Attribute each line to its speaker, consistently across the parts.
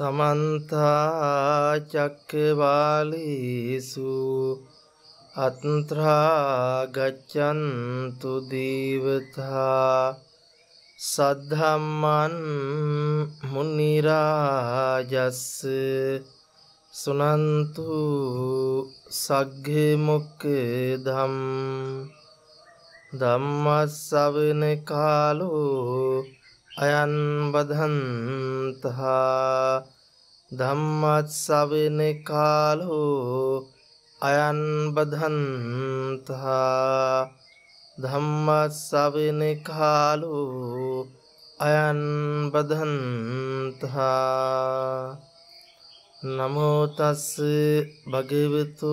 Speaker 1: සමන්තා චක්කවාලේසු අත්‍රා ගච්ඡන්තු දේවතා සද්ධම්මන් මුනි රාජස් සුනන්තු සග්ග මොක්ඛදම් ධම්මස්සවන කාලෝ අයන් බදන්තහා ධම්මත් සවෙන කාලෝ අයන් බදන්තහා ධම්මත් සවෙන කාලෝ අයන් බදන්තහා නමෝතස් භගවතු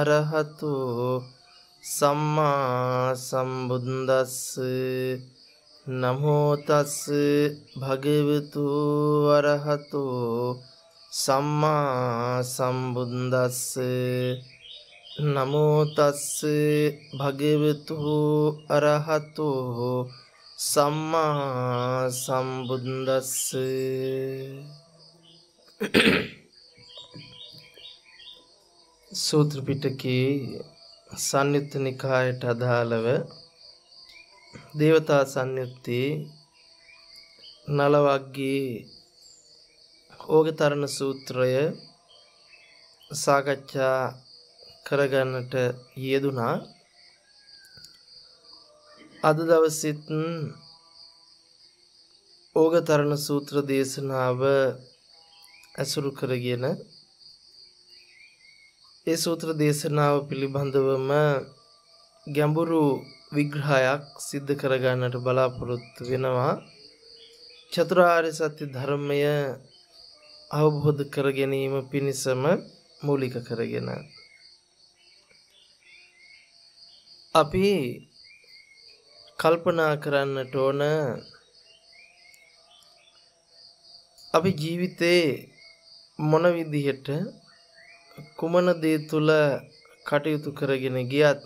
Speaker 1: අරහතු සම්මා සම්බුද්දස්සේ නමෝතස් භගවතු වරහතෝ සම්මා සම්බුද්දස්ස නමෝතස් භගවතු අරහතෝ සම්මා සම්බුද්දස්ස සූත්‍ර පිටකේ සංයුත්ත නිකායට අදාළව දේවතා සංයුත්තේ නලවග්ගේ ඕගතරණ සූත්‍රය සාකච්ඡා කරගන්නට යෙදුනා අද දවසෙත් ඕගතරණ සූත්‍ර දේශනාව ඇසුරු කරගෙන ඒ සූත්‍ර දේශනාව පිළිබඳවම ගැඹුරු විග්‍රහයක් සිද්ධ කරගන්නට බලාපොරොත්තු වෙනවා. චතුරාර්ය සත්‍ය ධර්මය අවබෝධ කර ගැනීම පිණිසම මූලික කරගෙන අපි කල්පනා කරන්නට ඕන අපි ජීවිතේ මොන විදිහට කුමන දේ තුල කටයුතු කරගෙන ගියත්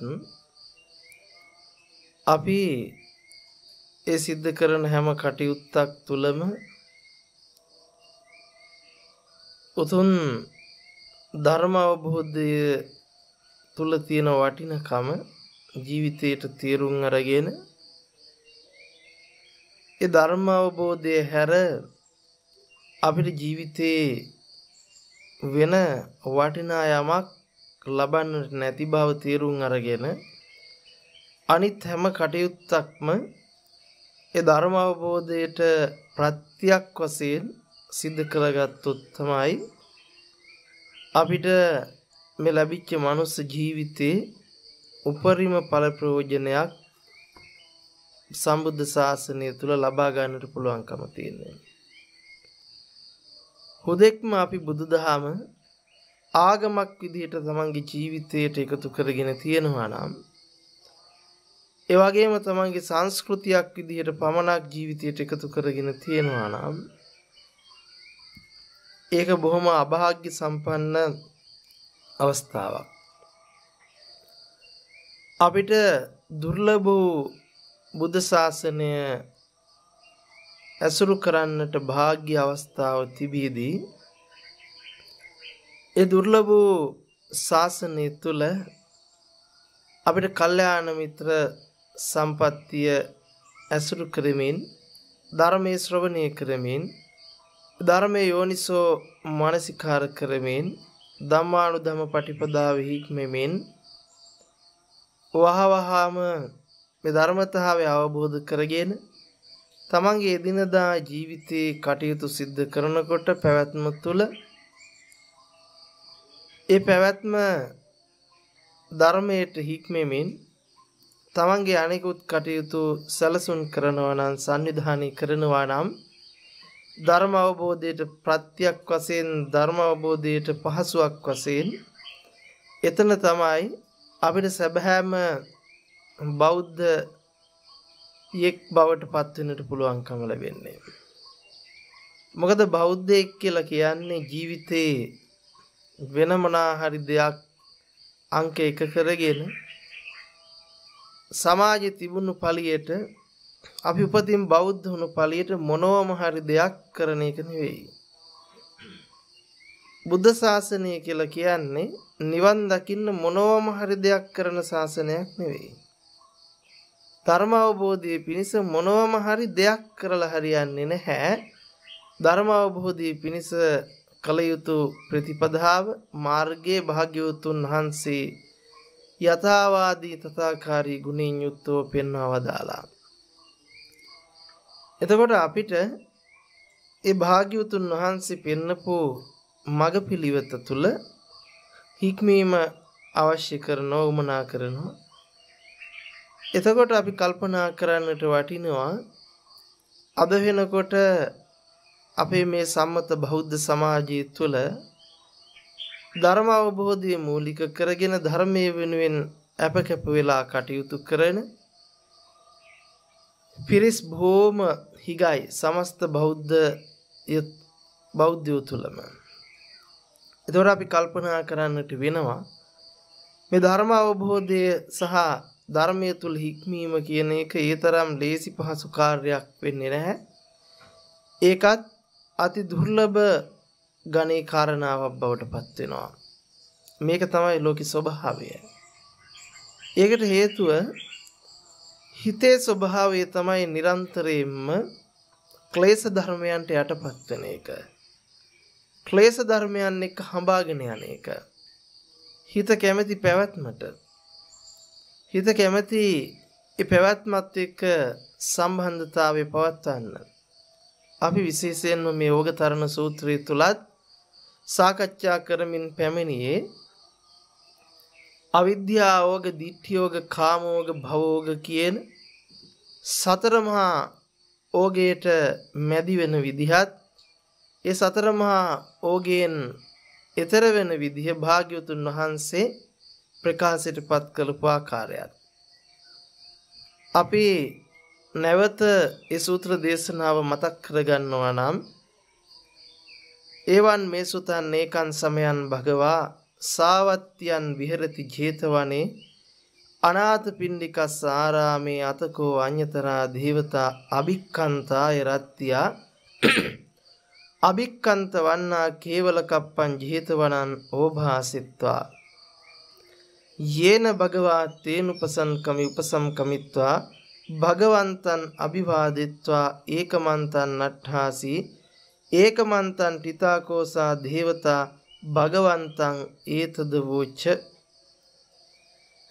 Speaker 1: අපි ඒ සිද්ධ කරන හැම කටයුත්තක් තුළම උතුම් ධර්ම අවබෝධය තුල තියෙන වටිනකම ජීවිතයට තේරුම් අරගෙන ඒ ධර්ම අවබෝධය හැර අපිට ජීවිතේ වෙන වටිනා යමක් ලබන්නට නැති බව තේරුම් අරගෙන අනිත් හැම කටයුත්තක්ම ඒ ධර්ම අවබෝධයට ප්‍රත්‍යක් වශයෙන් සිද්ධ කරගත්තොත් තමයි අපිට මේ ලැබිච්ච මනුස්ස ජීවිතේ උපරිම ඵල ප්‍රයෝජනයක් සම්බුද්ධ ශාසනය තුල ලබා ගන්නට පුළුවන්කම තියෙනවා. හුදෙක්ම අපි බුදුදහම ආගමක් විදිහට තමන්ගේ ජීවිතයට එකතු කරගෙන තියෙනවා නම් ඒ වගේම තමන්ගේ සංස්කෘතියක් විදිහට පමණක් ජීවිතයට එකතු කරගෙන තියෙනවා නම් ඒක බොහොම අභාග්‍ය සම්පන්න අවස්ථාවක්. අපිට දුර්ලභ වූ බුද්ධ ශාසනය ඇසුරු කරන්නට වාග්ය අවස්ථාව තිබීදී ඒ දුර්ලභ වූ ශාසනය තුළ අපිට කල්යාණ මිත්‍ර සම්පත්තිය ඇසුරු කරමින් ධර්මයේ ශ්‍රවණය කරමින් ධර්මයේ යෝනිසෝ මානසිකාර කරමින් ධම්මානුධම පටිපදාව හික්මෙමින් වහවහාම මේ ධර්මතාවය අවබෝධ කරගෙන තමන්ගේ එදිනදා ජීවිතයේ කටයුතු සිද්ධ කරනකොට පැවැත්ම තුළ ඒ පැවැත්ම ධර්මයට හික්මෙමින් තමන්ගේ අනෙකුත් කටයුතු සැලසුන් කරනවා නම් සංවිධානය කරනවා නම් ධර්ම අවබෝධයට ප්‍රත්‍යක් වශයෙන් ධර්ම අවබෝධයට පහසුවක් වශයෙන් එතන තමයි අපිට සැබෑම බෞද්ධ යෙක් බවට පත් වෙන්නට පුළුවන්කම ලැබෙන්නේ. මොකද බෞද්ධයෙක් කියලා කියන්නේ ජීවිතේ වෙන මොනා හරි දෙයක් අංක එක කරගෙන සමාජයේ තිබුණු පළියට අපි උපතින් බෞද්ධ වුණු පළියට මොනවම හරි දෙයක් කරන එක නෙවෙයි. බුද්ධ ශාසනය කියලා කියන්නේ නිවන් දකින්න මොනවම හරි දෙයක් කරන ශාසනයක් නෙවෙයි. ධර්ම අවබෝධයේ පිණිස මොනවම හරි දෙයක් කරලා හරියන්නේ නැහැ. ධර්ම අවබෝධයේ පිණිස කල යුතු ප්‍රතිපදාව මාර්ගයේ භාග්‍යවතුන් වහන්සේ යථාවාදී තථාකාරී ගුණින් යුක්තව පෙන්වා වදාලා. එතකොට අපිට ඒ භාග්‍යවතුන් වහන්සේ පෙන්නපු මග පිළිවෙත තුළ හික්මීම අවශ්‍ය කරනෝ උමනා කරනවා. එතකොට අපි කල්පනා කරන්නට වටිනවා අද වෙනකොට අපේ මේ සම්මත බෞද්ධ සමාජය තුළ ධර්ම අවබෝධය මූලික කරගෙන ධර්මයේ වෙනුවෙන් අපකැප වෙලා කටයුතු කරන පිරිස් බොහොම හිගයි සමස්ත බෞද්ධ බෞද්ධයෝ තුලම. එතකොට අපි කල්පනා කරන්නට වෙනවා මේ ධර්ම අවබෝධය සහ ධර්මය තුල හික්මීම කියන එක ඒතරම් ලේසි පහසු කාර්යයක් වෙන්නේ නැහැ. ඒකත් අති දුර්ලභ ගණේ කාරණාවක් බවට පත් වෙනවා. මේක තමයි ලෝක ස්වභාවය. ඒකට හේතුව හිතේ ස්වභාවය තමයි නිරන්තරයෙන්ම ක්ලේශ ධර්මයන්ට යටපත් වෙන එක. ක්ලේශ ධර්මයන් එක්ක හඹාගෙන යන එක. හිත කැමැති පැවැත්මට හිත කැමැති ඒ පැවැත්මත් එක්ක සම්බන්ධතාවය පවත්වන්න. අපි විශේෂයෙන්ම මේ යෝගතරණ සූත්‍රය තුලත් සාකච්ඡා කරමින් පැමිණියේ අවිද්‍යාවෝග දිට්ඨියෝග කාමෝග භවෝග කියන සතර මහා ඕගයට මැදි වෙන විදිහත් ඒ සතර මහා ඕගයෙන් ඈතර වෙන විදිහ භාග්‍යවතුන් වහන්සේ ප්‍රකාශයටපත් කළපු ආකාරයත් අපි නැවත ඒ සූත්‍ර දේශනාව මතක් කරගන්නවා නම් එවන් මේ සුතන් ඒකන් සමයන් භගවා සාවත්්‍යයන් විහරති ජේතවනේ අනාත පිණ්ඩිකස් ආරාමේ අතකෝ අඤ්‍යතරා දේවතා අභික්කන්තාය රත්තියා අභික්කන්ත වන්නා කේවල කප්පං ජේතවනං ඕභාසිත්වා යේන භගවා තේනුපසන්කමි උපසම්කමිත්වා භගවන්තන් අභිවාදිත්වා ඒකමන්තන් නට්ඨාසී ඒකමන්තං ඨිතාකෝසා දේවතා භගවන්තං ඒතද වූච්ච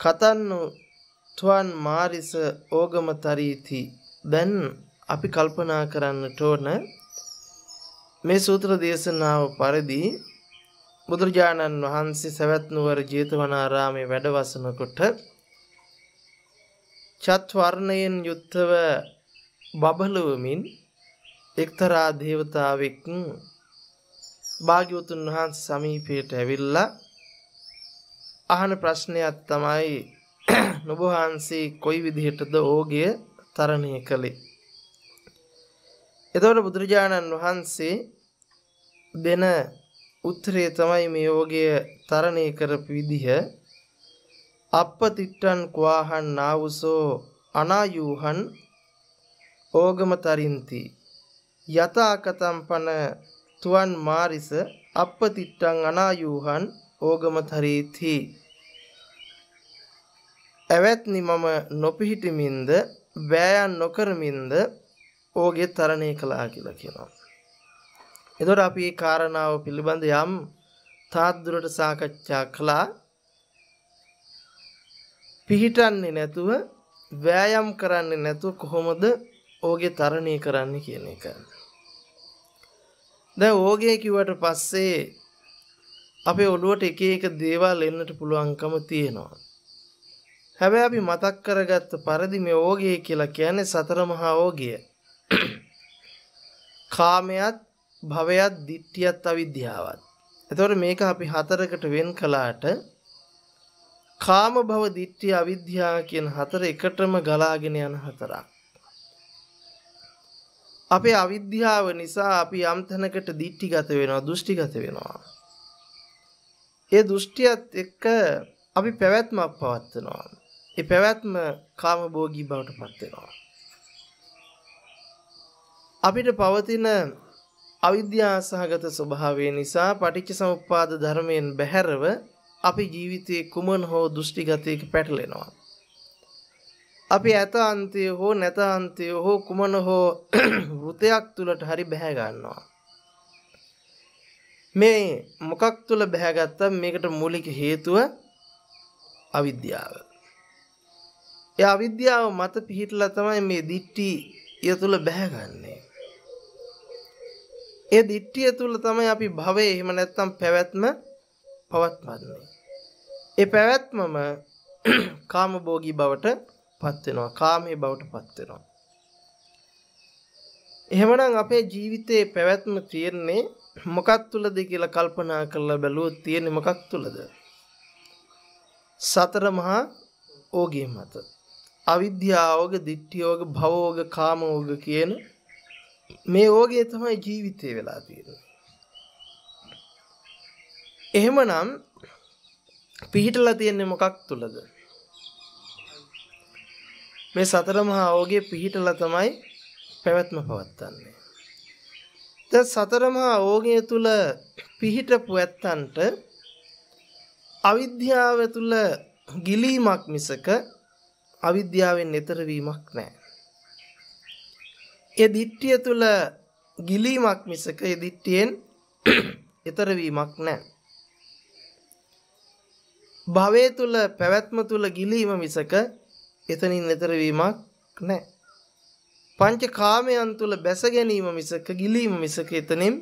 Speaker 1: කතන්නු ත්වන් මාරිස ඕගමතරීති දැන් අපි කල්පනා කරන්නට ඕන මේ සූත්‍ර දේශනාව පරිදි බුදුරජාණන් වහන්සේ සවැත් නුවර ජේතවනාරාමේ වැඩවසනකොට චත් වර්ණයෙන් යුක්තව බබලවමින් එක්තරා දේවතාවෙක් භාග්‍යවතුන් වහන්සේ සමීපයට ඇවිල්ලා අහන ප්‍රශ්නයක් තමයි නුඹ වහන්සේ කොයි විදිහටද ඕගය තරණය කළේ එතකොට බුදුරජාණන් වහන්සේ දෙන උත්තරය තමයි මේ යෝගය තරණය කරපු විදිහ අපපතිට්ටන් කවාහන් නාවුසෝ අනායූහන් ඕගම තරින්තිී යතාකතම්පන තුවන් මාරිස අපපතිට්ටං අනායූහන් ඕගමතරීති. ඇවැත්නි මම නොපිහිටිමින්ද බෑයන් නොකරමින්ද ඕගේ තරණය කළා කියලා කියනවා. එතොට අපි ඒ කාරණාව පිළිබඳ යම් තාත්දුරට සාකච්ඡා කළා පිහිටන්නේ නැතුව වෑයම් කරන්නේ නැතුව කොහොමද ඕගේ තරණය කරන්න කියන එක. දැ ඕගේ කිවට පස්සේ අපේ ඔළුවට එක එක දේවල් එන්නට පුළුවන්කම තියෙනවා. හැබැ අපි මතක් කරගත්ත පරදි මේ ඕගේ කියලා කියන්නේ සතරමහා ඕගිය. කාමයත් භවයත් දිට්ටියත් අවිද්‍යාවත්. එතවට මේක අපි හතරකට වෙන් කලාට කාම භව දිට්ටිය අවිද්‍යා කියන හතර එකටම ගලාගෙන යන හතරක්. අපේ අවිද්‍යාව නිසා අපි යම් තැනකට දිට්ටිගත වෙනවා දෘෂ්ටිගත වෙනවා. ඒ දෘෂ්ටියත් එක්ක අපි පැවැත්මක් පවත්වනවා. ඒ පැවැත්ම කාමභෝගී බවට පත් වෙනවා. අපිට පවතින අවිද්‍යාසහගත ස්වභාවය නිසා පටිච්චසමුප්පාද ධර්මයෙන් බැහැරව අපි ජීවිතයේ කුමන හෝ දෘෂ්ටිගතයක පැටලෙනවා. අපි ඇත අන්තය හෝ නැත අන්තය හෝ කුමන හෝ වෘතයක් තුළට හරි බැහැ ගන්නවා. මේ මොකක් තුළ බැහැගත්තම් මේකට මූලික හේතුව අවිද්‍යාව. ඒ අවිද්‍යාව මත පිහිටලා තමයි මේ දිට්ටි ය තුල බැහැගන්නේ. ඒ දිට්ටිය තුල තමයි අපි භවයේ එහෙම නැත්නම් පැවැත්ම පවත්වන්නේ. ඒ පැවැත්මම කාමභෝගී බවට පත් වෙනවා කාමයේ බවට පත් වෙනවා එහෙමනම් අපේ ජීවිතයේ පැවැත්ම තියෙන්නේ මොකක් තුලද කියලා කල්පනා කරලා බැලුවොත් තියෙන්නේ මොකක් තුලද සතර මහා ඕගේ මත අවිද්‍යාවෝග දිට්ඨියෝග භවෝග කාමෝග කියන මේ ඕගේ තමයි ජීවිතේ වෙලා තියෙන්නේ. එහෙමනම් පිහිටලා තියෙන්නේ මොකක් තුලද? මේ සතර මහා ඕගේ පිහිටලා තමයි පැවැත්ම පවත්න්නේ. ද සතර මහා ඕගේ තුල පිහිටපු ඇත්තන්ට අවිද්‍යාව තුල ගිලීමක් මිසක අවිද්‍යාවෙන් ඈතර වීමක් නැහැ. ඒ දිට්ඨිය තුල ගිලීමක් මිසක ඒ දිට්ඨියෙන් ඈතර වීමක් නැහැ. භවයේ තුල පැවැත්ම තුල ගිලීම මිසක එතනින් ඈතර වීමක් නැහැ. පංච කාමයන් තුල බැස ගැනීම මිසක ගිලීම මිසක එතනින්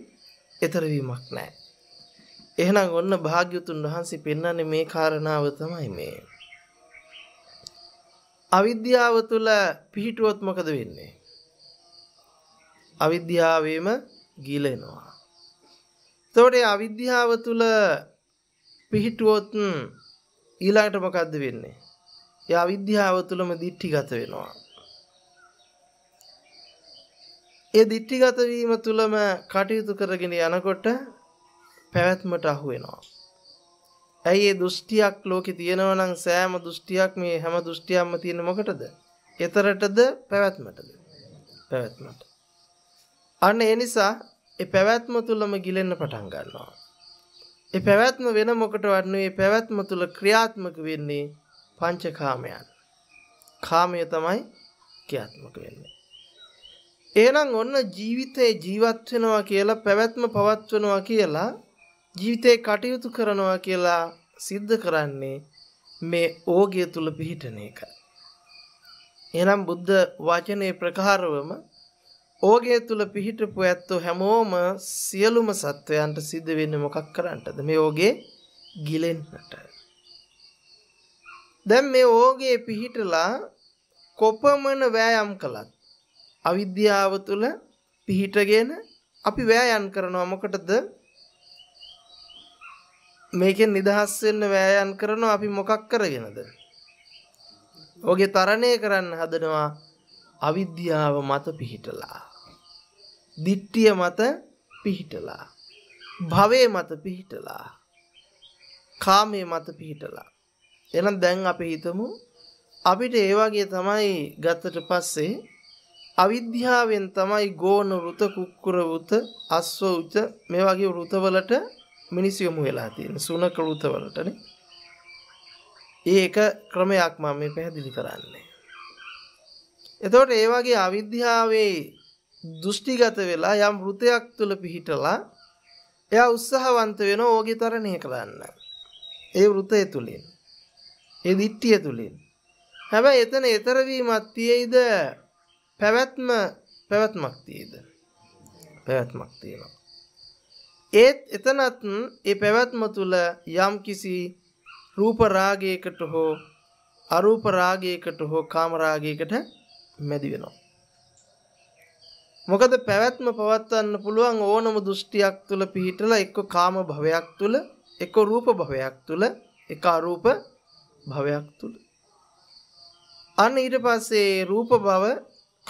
Speaker 1: ඈතර වීමක් නැහැ. එහෙනම් ඔන්න භාග්‍යතුන් වහන්සේ පෙන්වන්නේ මේ කාරණාව තමයි මේ. අවිද්‍යාව තුල පිහිටුවොත් මොකද වෙන්නේ? අවිද්‍යාවෙම ගිලෙනවා. එතකොට අවිද්‍යාව තුල පිහිටුවොත් ඊළඟට මොකද්ද වෙන්නේ? ඒ අවිද්‍යාව තුළම දිට්ඨිගත වෙනවා. ඒ දිට්ඨිගත වීම තුළම කටයුතු කරගෙන යනකොට පැවැත්මට අහු වෙනවා. ඇයි ඒ දෘෂ්ටියක් ලෝකේ තියෙනවා නම් සෑම දෘෂ්ටියක් මේ හැම දෘෂ්ටියක්ම තියෙන මොකටද? ඊතරටද පැවැත්මටද? පැවැත්මට. අන්න ඒ නිසා ඒ පැවැත්ම තුළම ගිලෙන්න පටන් ගන්නවා. ඒ පැවැත්ම වෙන මොකටවත් නෙවෙයි පැවැත්ම තුළ ක්‍රියාත්මක වෙන්නේ පංචකාමයන්. කාමය තමයි ක්‍රියාත්මක වෙන්නේ. එහෙනම් ඔන්න ජීවිතේ ජීවත් වෙනවා කියලා පැවැත්ම පවත්වනවා කියලා ජීවිතේ කටයුතු කරනවා කියලා සිද්ධ කරන්නේ මේ ඕගය තුල පිහිටන එක. එහෙනම් බුද්ධ වචනේ ප්‍රකාරවම ඕගය තුල පිහිටපු ඇත්තෝ හැමෝම සියලුම සත්වයන්ට සිද්ධ වෙන්නේ මොකක් කරන්නටද? මේ ඕගේ ගිලෙන්නටයි. දැන් මේ ඕගේ පිහිටලා කොපමණ වෑයම් කළත් අවිද්‍යාව තුල පිහිටගෙන අපි වෑයම් කරනවා මොකටද මේකෙන් නිදහස් වෙන්න වෑයම් කරනවා අපි මොකක් කරගෙනද ඔගේ තරණය කරන්න හදනවා අවිද්‍යාව මත පිහිටලා දිට්ඨිය මත පිහිටලා භවයේ මත පිහිටලා කාමයේ මත පිහිටලා එහෙනම් දැන් අපි හිතමු අපිට ඒ වගේ තමයි ගතට පස්සේ අවිද්‍යාවෙන් තමයි ගෝන වෘත කුක්කුර වෘත අස්ව උත මේ වගේ වෘතවලට මිනිස් යොමු වෙලා තියෙන සුනක වෘතවලටනේ. ඒක ක්‍රමයක් මම මේ පැහැදිලි කරන්නේ. එතකොට ඒ වගේ අවිද්‍යාවේ දෘෂ්ටිගත වෙලා යම් වෘතයක් තුල පිහිටලා එයා උත්සාහවන්ත වෙනවා ඕගේ තරණය කරන්න. ඒ වෘතය තුලින්. ඒ දිට්ඨිය තුලින්. හැබැයි එතන ඊතර වීමක් තියේද පැවැත්ම පැවැත්මක් තියේද? පැවැත්මක් තියෙනවා. ඒත් එතනත් ඒ පැවැත්ම තුල යම් කිසි රූප රාගයකට හෝ අරූප රාගයකට හෝ කාම රාගයකට මැදි වෙනවා. මොකද පැවැත්ම පවත්වන්න පුළුවන් ඕනම දෘෂ්ටියක් තුල පිහිටලා එක්ක කාම භවයක් තුල එක්ක රූප භවයක් තුල එක්ක අරූප භවයක් තුල අන්න ඊට පස්සේ රූප භව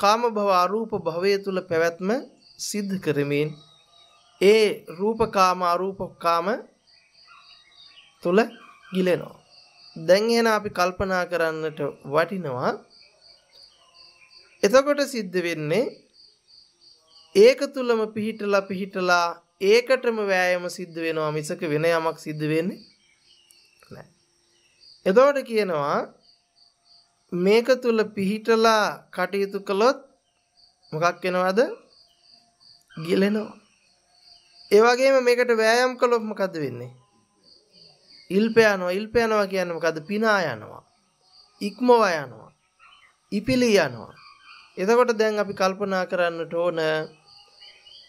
Speaker 1: කාම භව අරූප භවය තුල පැවැත්ම සිද්ධ කරමින් ඒ රූපකාම අරූපකාම තුල ගිලෙනවා දැන් එහෙනම් අපි කල්පනා කරන්නට වටිනවා එතකොට සිද්ධ වෙන්නේ ඒක තුලම පිහිටලා පිහිටලා ඒකටම වෑයම සිද්ධ වෙනවා මිසක වෙන යමක් සිද්ධ වෙන්නේ එතකොට කියනවා මේක තුල පිහිටලා කටයුතු කළොත් මොකක් වෙනවද? ගිලෙනවා. ඒ වගේම මේකට වෑයම් කළොත් මොකද වෙන්නේ? ඉල්ප යනවා. ඉල්ප යනවා කියන්නේ මොකද? පිනා යනවා. ඉක්මවා යනවා. ඉපිලී යනවා. එතකොට දැන් අපි කල්පනා කරන්නට ඕන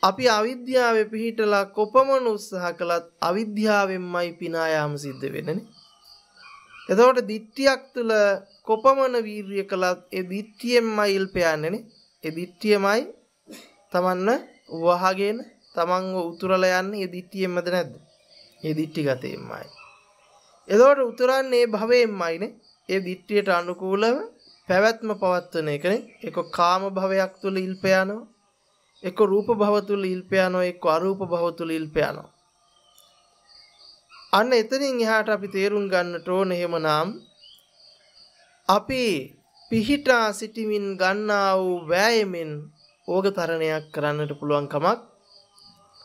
Speaker 1: අපි අවිද්‍යාවේ පිහිටලා කොපමණ උත්සාහ කළත් අවිද්‍යාවෙන්මයි පිනායාම සිද්ධ වෙන්නේ. එතකොට දිට්ඨියක් තුල කොපමණ වීරිය කළත් ඒ දිට්ඨියෙන්මයි ඉල්පයන්නේනේ. ඒ දිට්ඨියමයි තමන්ව වහගෙන තමන්ව උතුරලා යන්නේ ඒ දිට්ඨියෙන්මද නැද්ද? ඒ දිට්ඨිගතයෙන්මයි. එතකොට උතුරන්නේ ඒ භවයෙන්මයිනේ. ඒ දිට්ඨියට අනුකූලව පැවැත්ම පවත්වන එකනේ. ඒක කාම භවයක් තුල ඉල්පයනවා. ඒක රූප භව තුල ඉල්පයනවා. ඒක අරූප භව තුල ඉල්පයනවා. අන්න එතනින් එහාට අපි තේරුම් ගන්නට ඕන එහෙමනම් අපි පිහිටා සිටිමින් ගන්නා වූ වෑයමෙන් ඕගතරණයක් කරන්නට පුළුවන් කමක්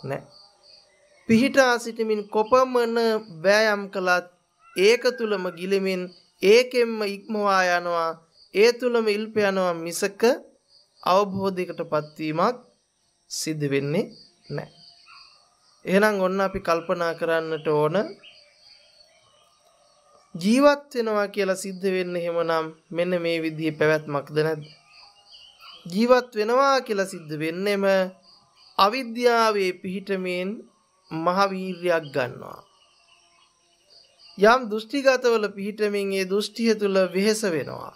Speaker 1: නැහැ. පිහිටා සිටිමින් කොපමණ වෑයම් කළත් ඒක තුලම ගිලෙමින් ඒකෙන්ම ඉක්මවා යනවා ඒ තුලම ඉල්ප යනවා මිසක අවබෝධයකටපත් වීමක් සිද්ධ වෙන්නේ නැහැ. එහෙනම් ඔන්න අපි කල්පනා කරන්නට ඕන ජීවත් වෙනවා කියලා සිද්ධ වෙන්නේ එහෙමනම් මෙන්න මේ විදිහේ පැවැත්මක්ද නැද්ද ජීවත් වෙනවා කියලා සිද්ධ වෙන්නෙම අවිද්‍යාවේ පිහිටමෙන් මහවීරයක් ගන්නවා යම් දෘෂ්ටිගතවල පිහිටමින් ඒ දෘෂ්ටිය තුල වෙහෙස වෙනවා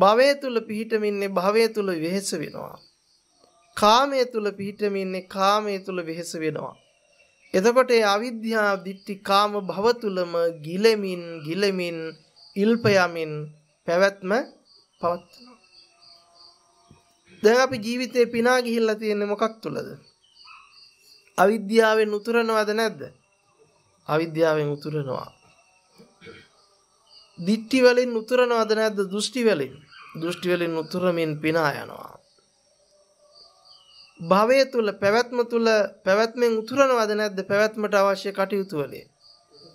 Speaker 1: භවය තුල පිහිටමින්නේ භවය තුල වෙහෙස වෙනවා කාමයේ තුල පිහිටමින් ඉන්නේ කාමයේ තුල වෙහෙස වෙනවා. එතකොට ඒ අවිද්‍යා දිට්ටි කාම භව තුලම ගිලෙමින් ගිලෙමින් ඉල්ප යමින් පැවැත්ම පවත්වනවා. දැන් අපි ජීවිතේ පිනා ගිහිල්ලා තියෙන්නේ මොකක් තුලද? අවිද්‍යාවෙන් උතුරනවද නැද්ද? අවිද්‍යාවෙන් උතුරනවා. දිට්ටි වලින් උතුරනවද නැද්ද? දෘෂ්ටි වලින්. දෘෂ්ටි වලින් උතුරමින් පිනා යනවා. භවය තුල පැවැත්ම තුල පැවැත්මෙන් උතුරනවද නැද්ද පැවැත්මට අවශ්‍ය කටයුතු වලේ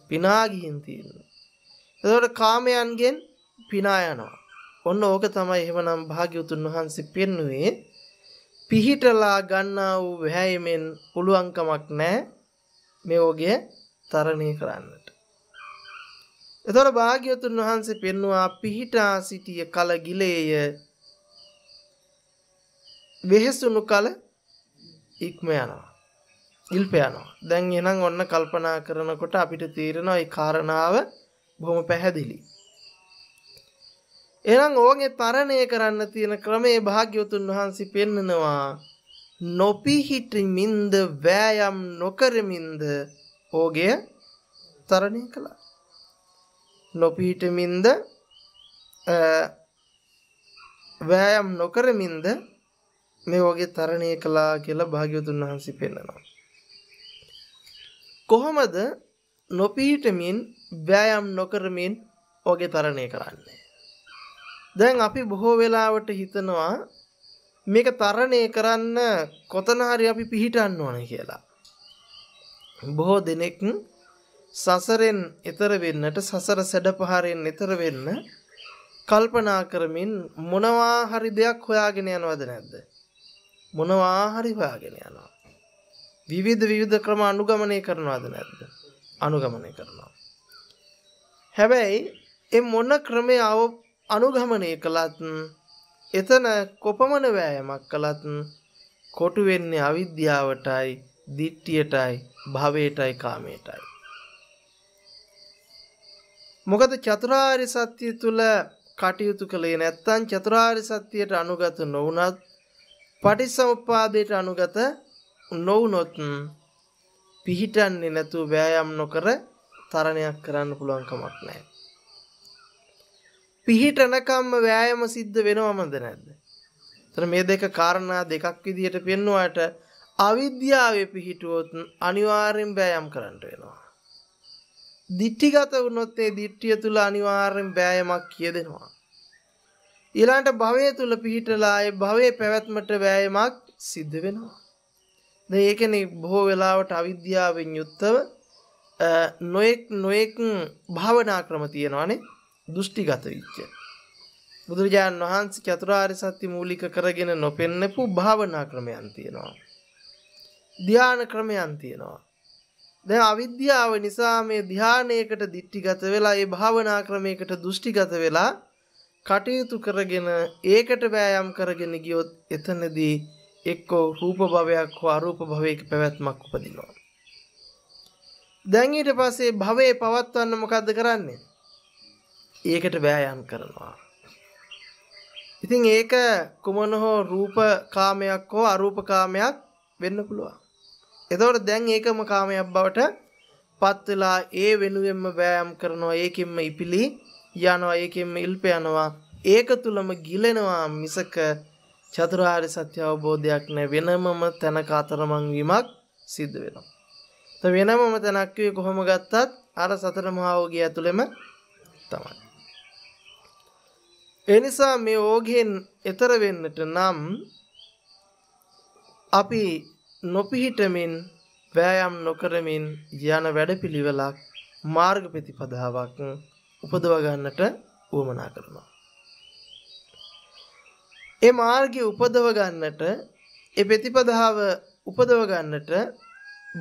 Speaker 1: පිනා ගිහින් තියෙනවා එතකොට කාමයන්ගෙන් පිනා යනවා ඔන්න ඕක තමයි එහෙමනම් භාග්‍යවතුන් වහන්සේ පෙන්වුවේ පිහිටලා ගන්නා වූ වැයමෙන් පුළුවන්කමක් නැහැ මේ ඔගේ තරණය කරන්නට එතකොට භාග්‍යවතුන් වහන්සේ පෙන්වුවා පිහිටා සිටිය කල ගිලේය වෙහසුණු කල ඉක්ම යනවා. ඉල්ප යනවා. දැන් එහෙනම් ඔන්න කල්පනා කරනකොට අපිට තීරණා ඒ කාරණාව බොහොම පැහැදිලි. එහෙනම් ඕගේ තරණය කරන්න තියෙන ක්‍රමේ භාග්‍යවතුන් වහන්සේ පෙන්නනවා. නොපිහිටිමින්ද වෑයම් නොකරමින්ද ඕගේ තරණය කළා. නොපිහිටමින්ද වෑයම් නොකරමින්ද මේ වගේ තරණය කළා කියලා භාග්‍යවතුන් වහන්සේ පෙන්නනවා. කොහොමද නොපීටමින් ව්‍යායාම් නොකරමින් ඔගේ තරණය කරන්නේ? දැන් අපි බොහෝ වෙලාවට හිතනවා මේක තරණය කරන්න කොතන හරි අපි පිහිටන්න ඕනේ කියලා. බොහෝ දෙනෙක් සසරෙන් එතර වෙන්නට සසර සැඩපහරෙන් එතර වෙන්න කල්පනා කරමින් මොනවා හරි දෙයක් හොයාගෙන යනවද නැද්ද? මොනවා හරි හොයාගෙන යනවා. විවිධ විවිධ ක්‍රම අනුගමනය කරනවාද නැද්ද? අනුගමනය කරනවා. හැබැයි ඒ මොන ක්‍රමේ අනුගමනය කළත් එතන කොපමණ වෑයමක් කළත් කොටු වෙන්නේ අවිද්‍යාවටයි, දිට්ඨියටයි, භවයටයි, කාමයටයි. මොකද චතුරාර්ය සත්‍ය තුල කටයුතු කළේ නැත්නම් චතුරාර්ය සත්‍යයට අනුගත නොවුනත් පටිසමුප්පාදයට අනුගත නොවුනොත් පිහිටන්නේ නැතුව වෑයම් නොකර තරණයක් කරන්න පුළුවන් කමක් නැහැ. පිහිටනකම්ම වෑයම සිද්ධ වෙනවමද නැද්ද? එතන මේ දෙක කාරණා දෙකක් විදිහට පෙන්වුවාට අවිද්‍යාවේ පිහිටුවොත් අනිවාර්යෙන් වෑයම් කරන්න වෙනවා. දිට්ඨිගත වුණොත් ඒ දිට්ඨිය තුල අනිවාර්යෙන් වෑයමක් කියදෙනවා. ඊළාට භවය තුල පිහිටලා ඒ භවයේ පැවැත්මට වෑයමක් සිද්ධ වෙනවා. දැන් ඒකනේ බොහෝ වෙලාවට අවිද්‍යාවෙන් යුක්තව නොඑක් නොඑක් භාවනා ක්‍රම තියෙනවානේ දෘෂ්ටිගත විච්ච. බුදුරජාණන් වහන්සේ චතුරාර්ය සත්‍ය මූලික කරගෙන නොපෙන්නපු භාවනා ක්‍රමයන් තියෙනවා. ධ්‍යාන ක්‍රමයන් තියෙනවා. දැන් අවිද්‍යාව නිසා මේ ධ්‍යානයකට දික්ටිගත වෙලා ඒ භාවනා ක්‍රමයකට දෘෂ්ටිගත වෙලා කටයුතු කරගෙන ඒකට වෑයම් කරගෙන ගියොත් එතනදී එක්කෝ රූප භවයක් හෝ අරූප භවයක පැවැත්මක් උපදිනවා. දැන් ඊට පස්සේ භවයේ පවත්වන්න මොකද්ද කරන්නේ? ඒකට වෑයම් කරනවා. ඉතින් ඒක කුමන හෝ රූප කාමයක් හෝ අරූප කාමයක් වෙන්න පුළුවන්. එතකොට දැන් ඒකම කාමයක් බවට පත් වෙලා ඒ වෙනුවෙන්ම වෑයම් කරනවා ඒකෙන්ම ඉපිලි යනවා ඒකෙන්ම ඉල්ප යනවා ඒක තුලම ගිලෙනවා මිසක චතුරාර්ය සත්‍ය අවබෝධයක් නැ වෙනමම තැනක අතරමං වීමක් සිද්ධ වෙනවා. ତ වෙනමම තැනක් කියේ කොහොම ගත්තත් අර සතර මහා ඕගිය ඇතුළෙම තමයි. ඒ නිසා මේ ඕගෙන් එතර වෙන්නට නම් අපි නොපිහිටමින් වෑයම් නොකරමින් යන වැඩපිළිවෙලක් මාර්ග ප්‍රතිපදාවක් උපදවා ගන්නට උවමනා කරනවා. ඒ මාර්ගය උපදව ගන්නට ඒ ප්‍රතිපදාව උපදව ගන්නට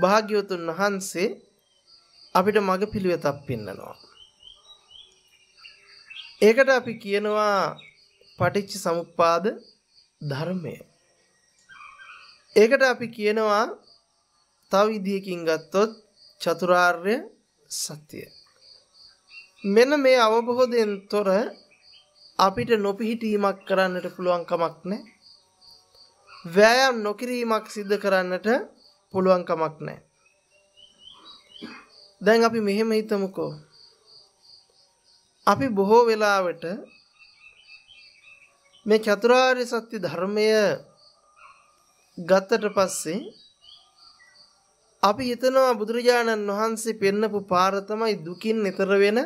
Speaker 1: භාග්‍යවතුන් වහන්සේ අපිට මඟ පිළිවෙතක් පෙන්නනවා. ඒකට අපි කියනවා පටිච්ච සමුප්පාද ධර්මය. ඒකට අපි කියනවා තව විදියකින් ගත්තොත් චතුරාර්ය සත්‍යය. මෙන්න මේ අවබෝධයෙන් තොර අපිට නොපිහිටීමක් කරන්නට පුළුවන් කමක් නැහැ. වෑයම් නොකිරීමක් සිද්ධ කරන්නට පුළුවන් කමක් නැහැ. දැන් අපි මෙහෙම හිතමුකෝ. අපි බොහෝ වෙලාවට මේ චතුරාර්ය සත්‍ය ධර්මය ගත්තට පස්සේ අපි හිතනවා බුදුරජාණන් වහන්සේ පෙන්නපු පාර තමයි දුකින් ඈතර වෙන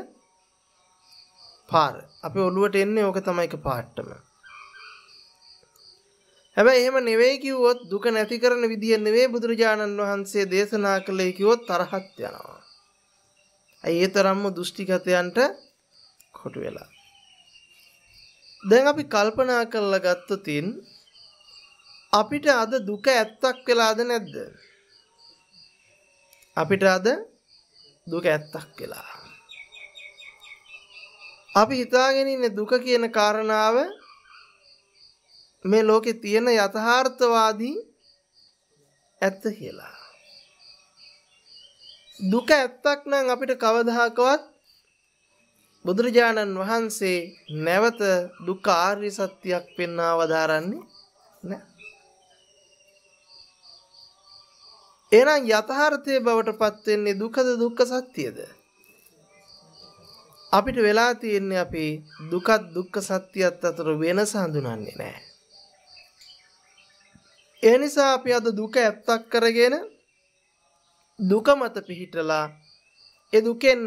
Speaker 1: පාර අපි ඔළුවට එන්නේ ඕක තමයි එක පාටම හැබැයි එහෙම නෙවෙයි කිව්වොත් දුක නැති කරන විදිය නෙවෙයි බුදුරජාණන් වහන්සේ දේශනා කළේ කිව්වොත් තරහත් යනවා අයි ඒ තරම්ම දෘෂ්ටිගතයන්ට කොටු වෙලා දැන් අපි කල්පනා කරලා ගත්තොතින් අපිට අද දුක ඇත්තක් වෙලාද නැද්ද අපිට අද දුක ඇත්තක් වෙලා අපි හිතාගෙන ඉන්නේ දුක කියන කාරණාව මේ ලෝකේ තියෙන යථාර්ථවාදී ඇත්ත කියලා. දුක ඇත්තක් නම් අපිට කවදාකවත් බුදුරජාණන් වහන්සේ නැවත දුක් ආර්ය සත්‍යයක් පෙන්වව දාරන්නේ නැහැ. එහෙනම් යථාර්ථයේ බවට පත් වෙන්නේ දුකද දුක්ඛ සත්‍යද? අපිට වෙලා තියෙන්නේ අපි දුකත් දුක්ඛ සත්‍යයත් අතර වෙනස හඳුනන්නේ නැහැ. ඒ නිසා අපි අද දුක ඇත්තක් කරගෙන දුක මත පිහිටලා ඒ දුකෙන්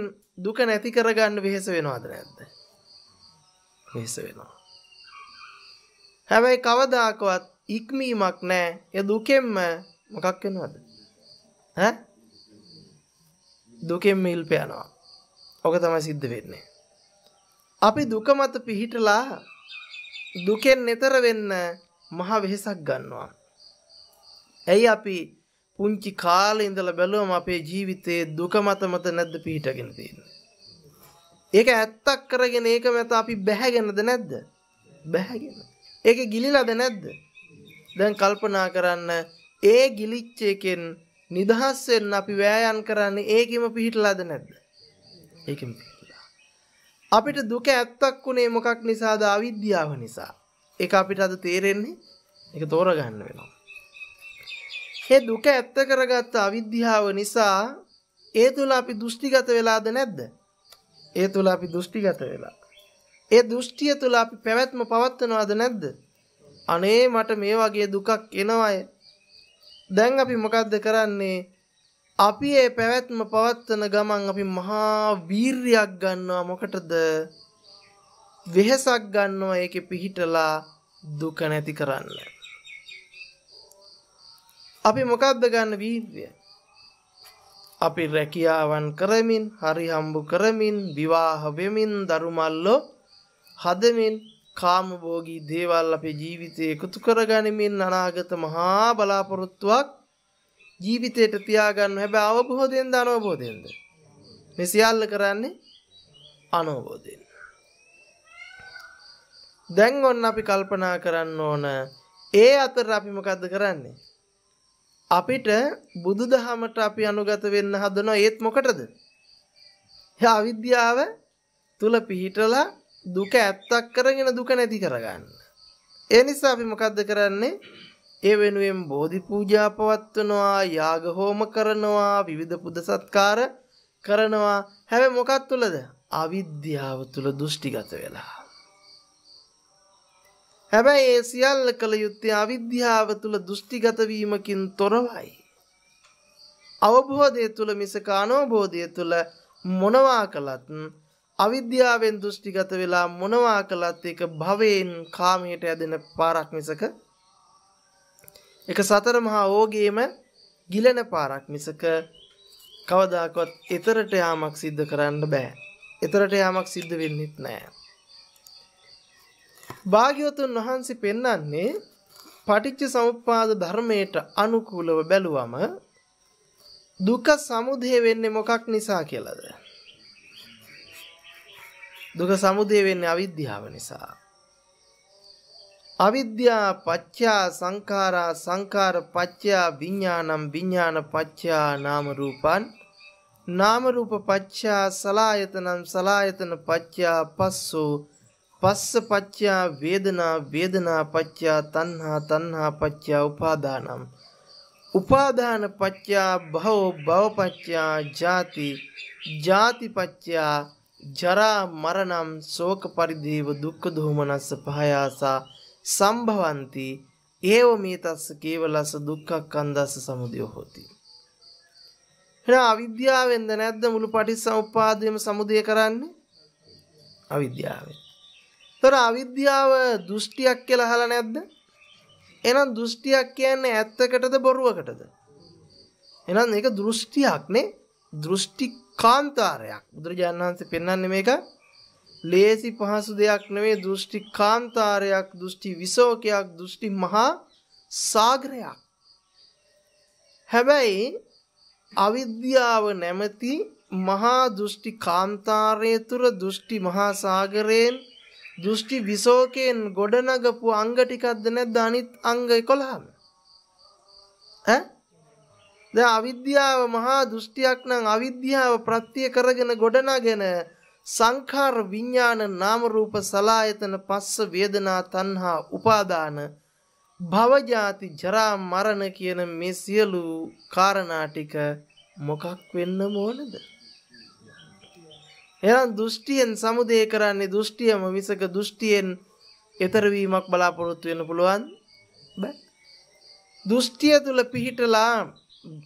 Speaker 1: දුක නැති කරගන්න වෙහෙස වෙනවද නැද්ද? වෙහෙස වෙනවා. හැබැයි කවදාකවත් ඉක්මීමක් නැහැ. ඒ දුකෙන්ම මොකක් වෙනවද? ඈ? දුකෙන් මිල්ප යනවා. ඕක තමයි සිද්ධ වෙන්නේ. අපි දුක මත පිහිටලා දුකෙන් නතර වෙන්න මහ වෙහසක් ගන්නවා. ඇයි අපි පුංචි කාලේ ඉඳලා බැලුවම අපේ ජීවිතයේ දුක මත මත නැද්ද පිහිටගෙන තියෙන්නේ? ඒක ඇත්තක් කරගෙන ඒක මත අපි බැහැගෙනද නැද්ද? බැහැගෙන. ඒක ගිලිලාද නැද්ද? දැන් කල්පනා කරන්න ඒ ගිලිච්ච එකෙන් නිදහස් වෙන්න අපි වෑයම් කරන්නේ ඒකෙම පිහිටලාද නැද්ද? ඒකෙම අපිට දුක ඇත්තක් වුණේ මොකක් නිසාද අවිද්‍යාව නිසා. ඒක අපිට අද තේරෙන්නේ ඒක තෝරගන්න වෙනවා. ඒ දුක ඇත්ත කරගත්ත අවිද්‍යාව නිසා ඒ තුල අපි දෘෂ්ටිගත වෙලාද නැද්ද? ඒ තුල අපි දෘෂ්ටිගත වෙලා. ඒ දෘෂ්ටිය තුල අපි පැවැත්ම පවත්වනවද නැද්ද? අනේ මට මේ වගේ දුකක් එනවය. දැන් අපි මොකද්ද කරන්නේ? අපි ඒ පැවැත්ම පවත්වන ගමන් අපි මහා වීර්යක් ගන්නවා මොකටද වෙහෙසක් ගන්නවා ඒකෙ පිහිටලා දුක නැති කරන්න. අපි මොකක්ද ගන්න වීර්ය? අපි රැකියාවන් කරමින්, හරි හම්බු කරමින්, විවාහ වෙමින්, දරුමල්ලෝ හදමින් කාමභෝගී දේවල් අපේ ජීවිතේ එකතු කරගනිමින් අනාගත මහා බලාපොරොත්තුවක් ජීවිතයට තියාගන්න හැබැයි අවබෝධයෙන්ද අනවබෝධයෙන්ද මේ සියල්ල කරන්නේ අනවබෝධයෙන් දැන් ඔන්න අපි කල්පනා කරන්න ඕන ඒ අතර අපි මොකද්ද කරන්නේ අපිට බුදුදහමට අපි අනුගත වෙන්න හදනවා ඒත් මොකටද අවිද්‍යාව තුල පිහිටලා දුක ඇත්තක් කරගෙන දුක නැති කරගන්න ඒ නිසා අපි මොකද්ද කරන්නේ ඒ වෙනුවෙන් බෝධි පූජා පවත්වනවා යාග හෝම කරනවා විවිධ පුද සත්කාර කරනවා හැබැයි මොකක් තුලද අවිද්‍යාව තුල දෘෂ්ටිගත වෙලා හැබැයි ඒ සියල්ල කළ යුත්තේ අවිද්‍යාව තුල දෘෂ්ටිගත වීමකින් තොරවයි අවබෝධය තුල මිසක අනවබෝධය තුල මොනවා කළත් අවිද්‍යාවෙන් දෘෂ්ටිගත වෙලා මොනවා කළත් ඒක භවයෙන් කාමයට ඇදෙන පාරක් මිසක ඒක සතර මහා ඕගේම ගිලන පාරක් මිසක කවදාකවත් ඊතරට යාමක් සිද්ධ කරන්න බෑ. ඊතරට යාමක් සිද්ධ වෙන්නෙත් නෑ. භාග්‍යවතුන් වහන්සේ පෙන්වන්නේ පටිච්ච සමුප්පාද ධර්මයට අනුකූලව බැලුවම දුක සමුදය වෙන්නේ මොකක් නිසා කියලාද? දුක සමුදය වෙන්නේ අවිද්‍යාව නිසා. අවිද්‍යා පච්චා සංඛාරා සංඛාර පච්චා විඥානම් විඥාන පච්චා නාම රූපන් නාම රූප පච්චා සලායතනම් සලායතන පච්චා පස්සෝ පස්ස පච්චා වේදනා වේදනා පච්චා තණ්හා තණ්හා පච්චා උපාදානම් උපාදාන පච්චා භව භව පච්චා ජාති ජාති පච්චා ජරා මරණම් ශෝක පරිදේව දුක්ඛ දෝමනස්ස පහයාසා සම්භවಂತಿ ඒව මේ තස්ස කේවලස දුක්ඛක්ඛන්දස්ස සමුදය හොති. එහෙනම් අවිද්‍යාවෙන්ද නැද්ද මුළු පටිච්චසමුප්පාදයේම සමුදය කරන්නේ? අවිද්‍යාවෙන්. ତොර අවිද්‍යාව දෘෂ්ටියක් කියලා අහලා නැද්ද? එහෙනම් දෘෂ්ටියක් කියන්නේ ඇත්තකටද බොරුවකටද? එහෙනම් මේක දෘෂ්ටියක් නේ? දෘෂ්ටි කාන්තාරයක්. බුදුරජාණන් වහන්සේ පෙන්වන්නේ මේක ලේසි පහසු දෙයක් නෙවෙයි දෘෂ්ටි කාන්තාරයක් දෘෂ්ටි විසෝකයක් දෘෂ්ටි මහා සාගරයක් හැබැයි අවිද්‍යාව නැමැති මහා දෘෂ්ටි කාන්තාරය තුර දෘෂ්ටි මහා සාගරයෙන් දෘෂ්ටි විසෝකයෙන් ගොඩනගපු අංග ටිකක්ද නැද්ද අනිත් අංග 11ම ඈ දැන් අවිද්‍යාව මහා දෘෂ්ටියක් නම් අවිද්‍යාව ප්‍රත්‍ය කරගෙන ගොඩනගෙන සංඛාර විඥාන නාම රූප සලායතන පස්ස වේදනා තණ්හා උපාදාන භවජාති ජරා මරණ කියන මේ සියලු කාරණා ටික මොකක් වෙන්න ඕනද? එහෙනම් දෘෂ්ටියෙන් සමුදේ කරන්නේ දෘෂ්ටියම විසක දෘෂ්ටියෙන් ඊතර වීමක් බලාපොරොත්තු වෙන්න පුළුවන් බෑ දෘෂ්ටිය තුල පිහිටලා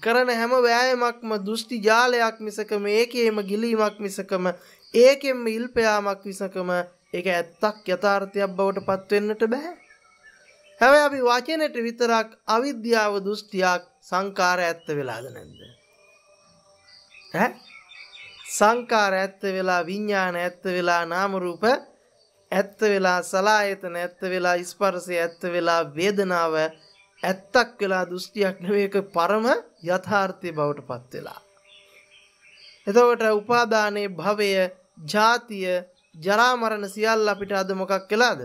Speaker 1: කරන හැම වෑයමක්ම දෘෂ්ටි ජාලයක් මිසක මේකේම ගිලීමක් මිසකම ඒකෙන්ම ඉල්පයාමක් විසකම එක ඇත්තක් යථාර්ථයක් බවට පත්වෙන්නට බැහැ. හැවයි අපි වචනට විතරක් අවිද්‍යාව දෘෂ්ටියක් සංකාර ඇත්ත වෙලාද නැද්ද. සංකාර ඇත්ත වෙලා විඤ්ඥාන ඇත්ත වෙලා නාමරූප ඇත්ත වෙලා සලායතන ඇත්ත වෙලා ඉස්පරසය ඇත්ත වෙලා වේදනාව ඇත්තක් වෙලා දෘෂ්ටියක් නවේක පරම යථාර්ථය බවට පත්වෙලා. එතවට උපාදානයේ භවය ජාතිය ජරා මරණ සියල්ල අපිට අද මොකක් කළාද?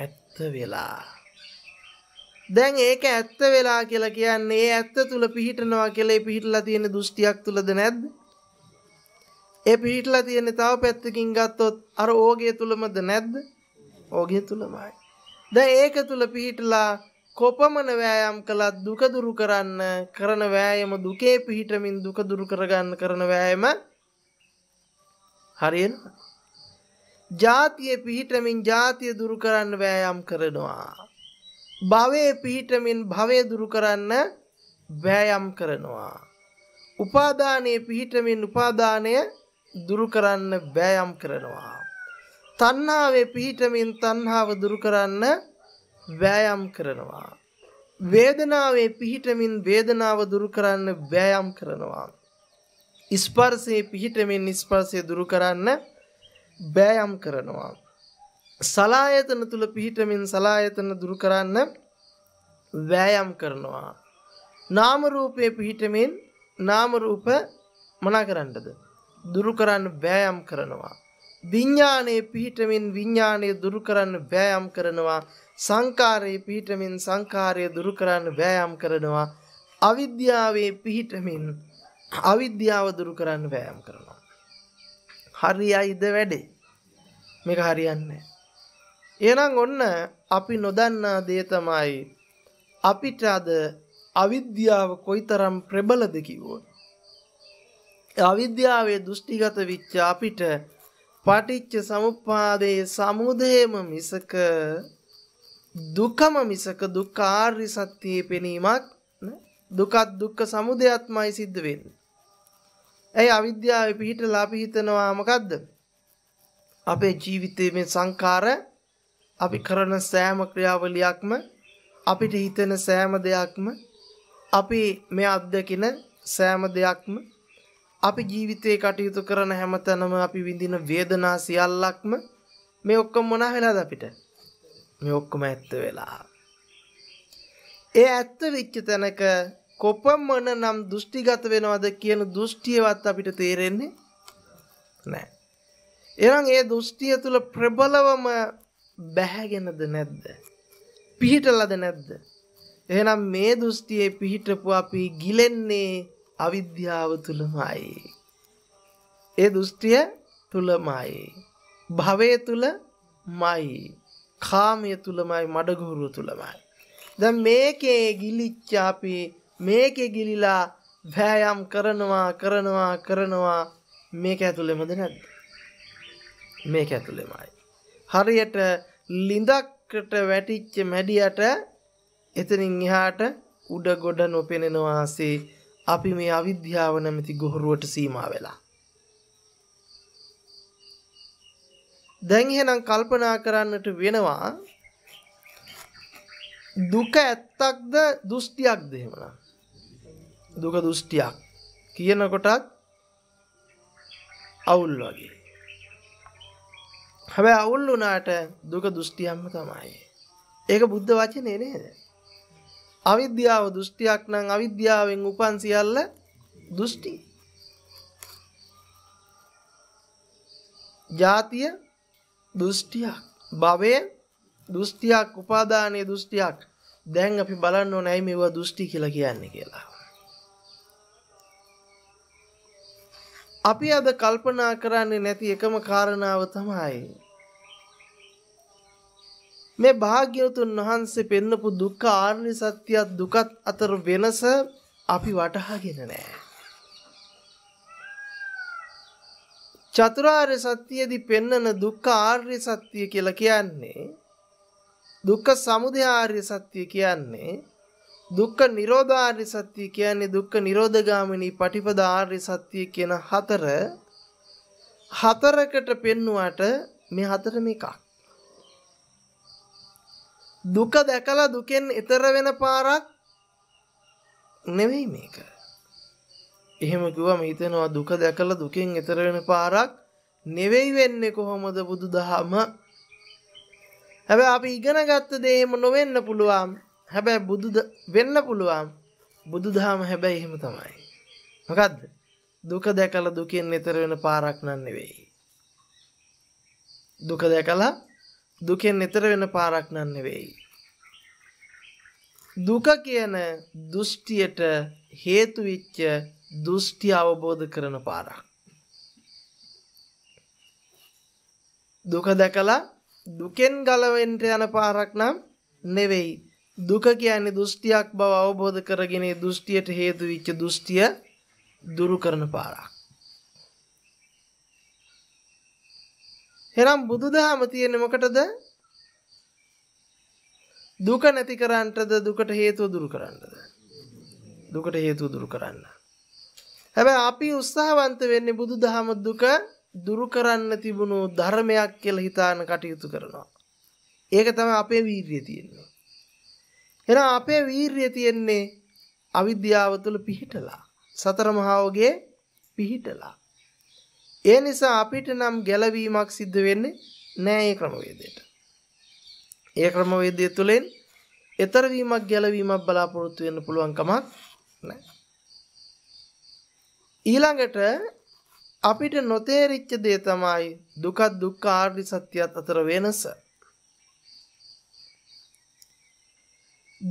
Speaker 1: ඇත්ත වෙලා. දැන් ඒක ඇත්ත වෙලා කියලා කියන්නේ ඒ ඇත්ත තුල පිහිටනවා කියලා ඒ පිහිටලා තියෙන දෘෂ්ටියක් තුලද නැද්ද? ඒ පිහිටලා තියෙන තව පැත්තකින් ගත්තොත් අර ඕගේ තුලමද නැද්ද? ඕගේ තුලමයි. දැන් ඒක තුල පිහිටලා කොපමණ වෑයම් කළත් දුක දුරු කරන්න කරන වෑයම දුකේ පිහිටමින් දුක දුරු කරගන්න කරන වෑයම හරියන ජාතිය පිහිටමින් ජාතිය දුරු කරන්න වෑයම් කරනවා භවයේ පිහිටමින් භවය දුරු කරන්න වෑයම් කරනවා උපාදානයේ පිහිටමින් උපාදානය දුරු කරන්න වෑයම් කරනවා තණ්හාවේ පිහිටමින් තණ්හාව දුරු කරන්න වෑයම් කරනවා වේදනාවේ පිහිටමින් වේදනාව දුරු කරන්න වෑයම් කරනවා ස්පර්ශයේ පිහිටමින් ස්පර්ශය දුරු කරන්න බෑයම් කරනවා. සලායතන තුල පිහිටමින් සලායතන දුරු කරන්න වෑයම් කරනවා. නාම රූපයේ පිහිටමින් නාම රූප මනා කරන්නද දුරු කරන්න වෑයම් කරනවා. විඥානයේ පිහිටමින් විඥානය දුරු කරන්න වෑයම් කරනවා. සංකාරයේ පිහිටමින් සංකාරය දුරු කරන්න වෑයම් කරනවා. අවිද්‍යාවේ පිහිටමින් අවිද්‍යාව දුරු කරන්න වෑයම් කරනවා. හරියයිද වැඩේ. මේක හරියන්නේ එහෙනම් ඔන්න අපි නොදන්නා දේ තමයි අපිට අද අවිද්‍යාව කොයිතරම් ප්‍රබලද කිව්වොත්. අවිද්‍යාවේ දෘෂ්ටිගත විච්ච අපිට පටිච්ච සමුප්පාදයේ සමුදයම මිසක දුකම මිසක දුක්ඛාර්ය සත්‍යයේ පෙනීමක් දුකත් දුක්ඛ සමුදයත්මයි සිද්ධ වෙන්නේ. ඇයි අවිද්‍යාව පිහිට ලාපිහිතනවාමකක්ද. අපේ ජීවිතය මේ සංකාර අපි කරන සෑම ක්‍රියාවලියක්ම අපිට හිතෙන සෑම දෙයක්ම අපි මේ අත්දකින සෑම දෙයක්ම අපි ජීවිතේ කටයුතු කරන හැමතැනම අපි විඳින වේදනා සියල්ලක්ම මේ ඔක්කොම මොනා වෙලාද අපිට මේ ඔක්කොම ඇත්ත වෙලා ඒ ඇත්ත වෙච්ච තැනක කොපමණ නම් දෘෂ්ටිගත වෙනවද කියන දෘෂ්ටියවත් අපිට තේරෙන්නේ නැහැ. එහෙනම් ඒ දෘෂ්ටිය තුල ප්‍රබලවම බැහැගෙනද නැද්ද? පිහිටලාද නැද්ද? එහෙනම් මේ දෘෂ්ටියේ පිහිටපු අපි ගිලෙන්නේ අවිද්‍යාව තුලමයි. ඒ දෘෂ්ටිය තුලමයි. භවයේ තුලමයි. කාමයේ තුලමයි මඩගුරු තුලමයි. දැන් මේකේ ගිලිච්ච අපි මේකේ ගිලිලා වෑයම් කරනවා කරනවා කරනවා මේක ඇතුළෙමද නැද්ද මේක ඇතුළෙමයි හරියට ලිඳක්කට වැටිච්ච මැඩියට එතනින් එහාට උඩ ගොඩ නොපෙනෙනවාසේ අපි මේ අවිද්‍යාව නැමැති ගොහරුවට සීමා වෙලා දැන් එහෙනම් කල්පනා කරන්නට වෙනවා දුක ඇත්තක්ද දෘෂ්ටියක්ද එහෙමනම් දුක දෘෂ්ටියක් කියනකොටත් අවුල් වගේ. හැබැයි අවුල් වුණාට දුක දෘෂ්ටියක්ම තමයි. ඒක බුද්ධ වචනේ නේද? අවිද්‍යාව දෘෂ්ටියක් නම් අවිද්‍යාවෙන් උපන් සියල්ල දෘෂ්ටි. ජාතිය දෘෂ්ටියක්, භවය දෘෂ්ටියක්, උපාදානයේ දෘෂ්ටියක්. දැන් අපි බලන්න ඕනේ ඇයි මේවා දෘෂ්ටි කියලා කියන්නේ කියලා. අපි අද කල්පනා කරන්නේ නැති එකම කාරණාව තමයි මේ භාග්‍යවතුන් වහන්සේ පෙන්නපු දුක්ඛ ආර්ය සත්‍යයත් දුකත් අතර වෙනස අපි වටහාගෙන නැහැ. චතුරාර්ය සත්‍යයේදී පෙන්නන දුක්ඛ ආර්ය සත්‍ය කියලා කියන්නේ දුක්ඛ සමුදය ආර්ය සත්‍ය කියන්නේ දුක්ඛ නිරෝධාර්ය සත්‍ය කියන්නේ දුක්ඛ නිරෝධගාමිනී පටිපදා ආර්ය සත්‍ය කියන හතර හතරකට පෙන්නුවට මේ හතරම එකක් දුක දැකලා දුකෙන් ඈතර වෙන පාරක් නෙවෙයි මේක එහෙම කිව්වම හිතෙනවා දුක දැකලා දුකෙන් ඈතර වෙන පාරක් නෙවෙයි වෙන්නේ කොහොමද බුදුදහම හැබැයි අපි ඉගෙන ගත්ත දේ එහෙම නොවෙන්න පුළුවන් හැබැයි බුදුද වෙන්න පුළුවන් බුදුදහම හැබැයි එහෙම තමයි. මොකද්ද? දුක දැකලා දුකෙන් ඈතර වෙන පාරක් නන් නෙවෙයි. දුක දැකලා දුකෙන් ඈතර වෙන පාරක් නන් නෙවෙයි. දුක කියන දෘෂ්ටියට හේතු වෙච්ච දෘෂ්ටි අවබෝධ කරන පාරක්. දුක දැකලා දුකෙන් ගලවෙන්න යන පාරක් නම් නෙවෙයි දුක කියන්නේ දෘෂ්ටියක් බව අවබෝධ කරගෙන දෘෂ්ටියට හේතු වෙච්ච දෘෂ්ටිය දුරු කරන පාරක්. එනම් බුදුදහම තියෙන්නේ මොකටද? දුක නැති කරන්නටද දුකට හේතුව දුරු කරන්නද? දුකට හේතුව දුරු කරන්න. හැබැයි අපි උත්සාහවන්ත වෙන්නේ බුදුදහම දුක දුරු කරන්න තිබුණු ධර්මයක් කියලා හිතාන කටයුතු කරනවා. ඒක තමයි අපේ වීරිය තියෙන්නේ. එහෙනම් අපේ වීරිය තියෙන්නේ අවිද්‍යාව තුළ පිහිටලා සතර මහාවගේ පිහිටලා ඒ නිසා අපිට නම් ගැලවීමක් සිද්ධ වෙන්නේ නෑ ඒ ක්‍රමවේදයට ඒ ක්‍රමවේදය තුළින් ඊතර වීමක් ගැලවීමක් බලාපොරොත්තු වෙන්න පුළුවන් කමක් නැහැ. ඊළඟට අපිට නොතේරිච්ච දේ තමයි දුක දුක්ඛ ආර්ය සත්‍යයත් අතර වෙනස.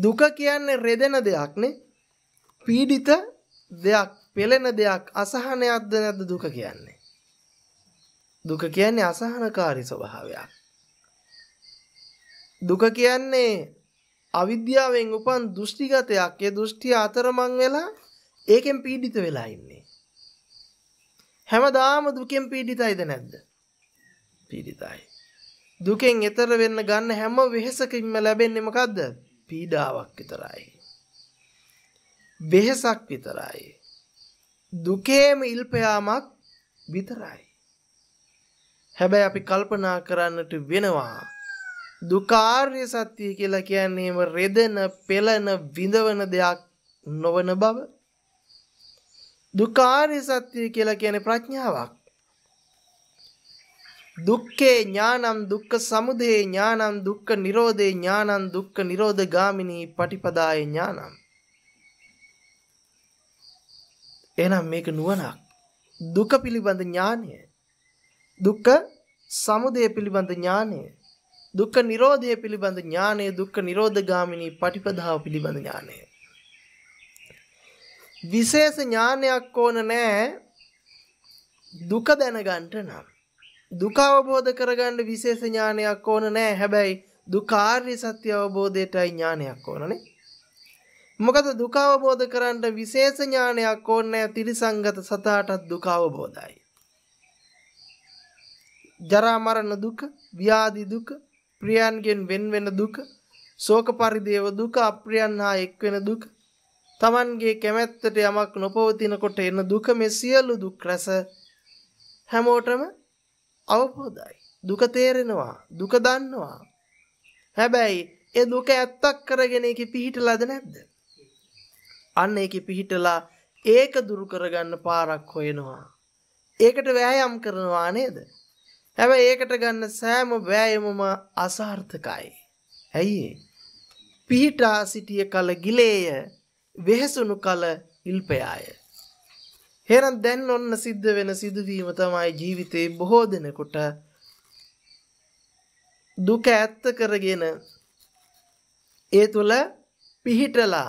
Speaker 1: දුක කියන්නේ රෙදෙන දෙයක්නේ පීඩිත දෙයක් පෙළෙන දෙයක් අසහනයක්ද නැද්ද දුක කියන්නේ දුක කියන්නේ අසහනකාරී ස්වභාවයක් දුක කියන්නේ අවිද්‍යාවෙන් උපන් දෘෂ්ටිගතයක් ඒ දෘෂ්ටිය අතරමං වෙලා ඒකෙන් පීඩිත වෙලා ඉන්නේ හැමදාම දුකෙන් පීඩිතයිද නැද්ද පීඩිතයි දුකෙන් එතර වෙන්න ගන්න හැම වෙහෙසකින්ම ලැබෙන්නේ මොකද්ද පීඩාවක් විතරයි. වෙහෙසක් විතරයි. දුකේම ඉල්පයාමක් විතරයි. හැබැයි අපි කල්පනා කරන්නට වෙනවා දුකාර්ය සත්‍යය කියලා කියන්නේම රෙදෙන පෙළන විඳවන දෙයක් නොවන බව දුකාර්ය සත්‍යය කියලා කියන්නේ ප්‍රඥාවක් දුක්ඛේ ඥානං දුක්ඛ සමුදය ඥානං දුක්ඛ නිරෝධේ ඥානං දුක්ඛ නිරෝධ ගාමිනී පටිපදාය ඥානං එහෙනම් මේක නුවණක් දුක පිළිබඳ ඥානය දුක්ඛ සමුදය පිළිබඳ ඥානය දුක්ඛ නිරෝධය පිළිබඳ ඥානය දුක්ඛ නිරෝධ ගාමිනී පටිපදාව පිළිබඳ ඥානය විශේෂ ඥානයක් ඕන නෑ දුක දැනගන්න නම් දුක අවබෝධ කරගන්න විශේෂ ඥානයක් ඕන නෑ. හැබැයි දුකාර්ය සත්‍ය අවබෝධයටයි ඥානයක් ඕනනේ. මොකද දුක අවබෝධ කරන්න විශේෂ ඥානයක් ඕන නෑ. ත්‍රිසංගත සතාටත් දුක අවබෝධයි. ජරා මරණ දුක, ව්‍යාධි දුක, ප්‍රියයන්ගෙන් වෙන් වෙන දුක, ශෝක පරිදේව දුක, අප්‍රියයන් හා එක් වෙන දුක, තමන්ගේ කැමැත්තට යමක් නොපවතිනකොට එන දුක මේ සියලු දුක් රැස හැමෝටම අවබෝධයි. දුක තේරෙනවා. දුක දන්නවා. හැබැයි ඒ දුක ඇත්තක් කරගෙන ඒකේ පිහිටලාද නැද්ද? අන්න ඒකේ පිහිටලා ඒක දුරු කරගන්න පාරක් හොයනවා. ඒකට වෑයම් කරනවා නේද? හැබැයි ඒකට ගන්න සෑම වෑයමම අසාර්ථකයි. ඇයි පිහිටා සිටිය කල ගිලේය, වෙහසුණු කල ඉල්පයාය. එහෙනම් දැන් ඔන්න සිද්ධ වෙන සිදුවීම තමයි ජීවිතේ බොහෝ දෙනෙකුට දුක ඇත්ත කරගෙන ඒ තුල පිහිටලා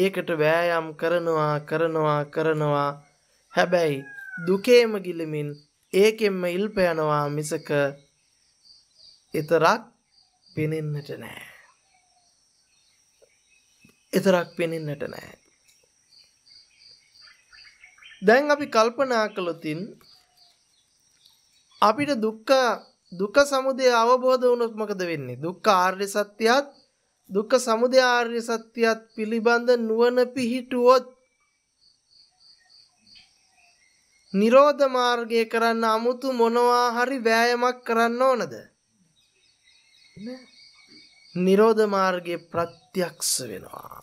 Speaker 1: ඒකට වෑයම් කරනවා කරනවා කරනවා හැබැයි දුකේම ගිලමින් ඒකෙන්ම ඉල්ප යනවා මිසක ඊතරක් පෙනෙන්නට නෑ. ඊතරක් පෙනෙන්නට නෑ. දැන් අපි කල්පනා කළොතින් අපිට දුක්ඛ දුක සමුදය අවබෝධ වුණොත් මොකද වෙන්නේ? දුක්ඛ ආර්ය සත්‍යයත් දුක්ඛ සමුදය ආර්ය සත්‍යයත් පිළිබඳ නුවණ පිහිටුවොත් නිරෝධ මාර්ගය කරන්න 아무තු මොනවා හරි වෑයමක් කරන්න ඕනද? නිරෝධ මාර්ගයේ ප්‍රත්‍යක්ෂ වෙනවා.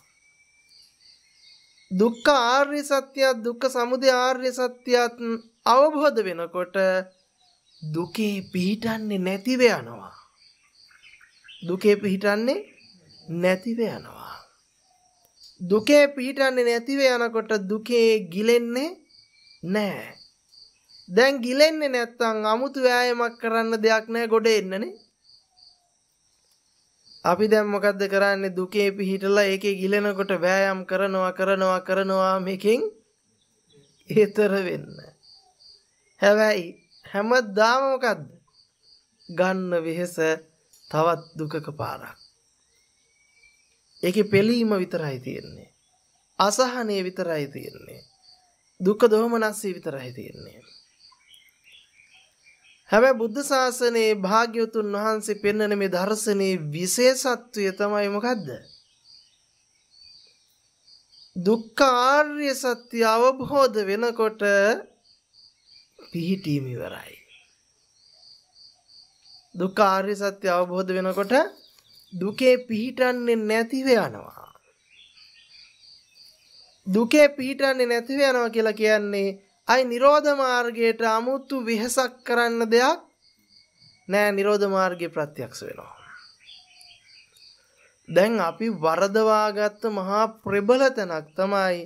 Speaker 1: දුක්ඛ ආර්ය සත්‍යයත් දුක්ඛ සමුදය ආර්ය සත්‍යයත් අවබෝධ වෙනකොට දුකේ පිහිටන්නේ නැතිව යනවා. දුකේ පිහිටන්නේ නැතිව යනවා. දුකේ පිහිටන්නේ නැතිව යනකොට දුකේ ගිලෙන්නේ නැහැ. දැන් ගිලෙන්නේ නැත්තම් 아무තු වෑයමක් කරන්න දෙයක් නැහැ ගොඩ එන්නනේ. අපි දැන් මොකද්ද කරන්නේ දුකේ පිහිටලා ඒකේ ගිලෙනකොට වෑයම් කරනවා කරනවා කරනවා මේකෙන් ඈතර වෙන්න. හැබැයි හැමදාම මොකද්ද? ගන්න වෙහස තවත් දුකක පාරක්. ඒකේ පෙළීම විතරයි තියෙන්නේ. අසහනය විතරයි තියෙන්නේ. දුක දොමනස්සී විතරයි තියෙන්නේ. හැබැයි බුද්ධ ශාසනයේ භාග්‍යවතුන් වහන්සේ පෙන්වන මේ දර්ශනයේ විශේෂත්වය තමයි මොකද්ද? දුක්ඛ ආර්ය සත්‍ය අවබෝධ වෙනකොට පිහිටීම ඉවරයි. දුක්ඛ ආර්ය සත්‍ය අවබෝධ වෙනකොට දුකේ පිහිටන්නේ නැතිව යනවා. දුකේ පිහිටන්නේ නැතිව යනවා කියලා කියන්නේ අයි නිරෝධ මාර්ගයට 아무තු විහසක් කරන්න දෙයක් නෑ නිරෝධ මාර්ගය ප්‍රත්‍යක්ෂ වෙනවා. දැන් අපි වරදවාගත්ත මහා ප්‍රබල තැනක් තමයි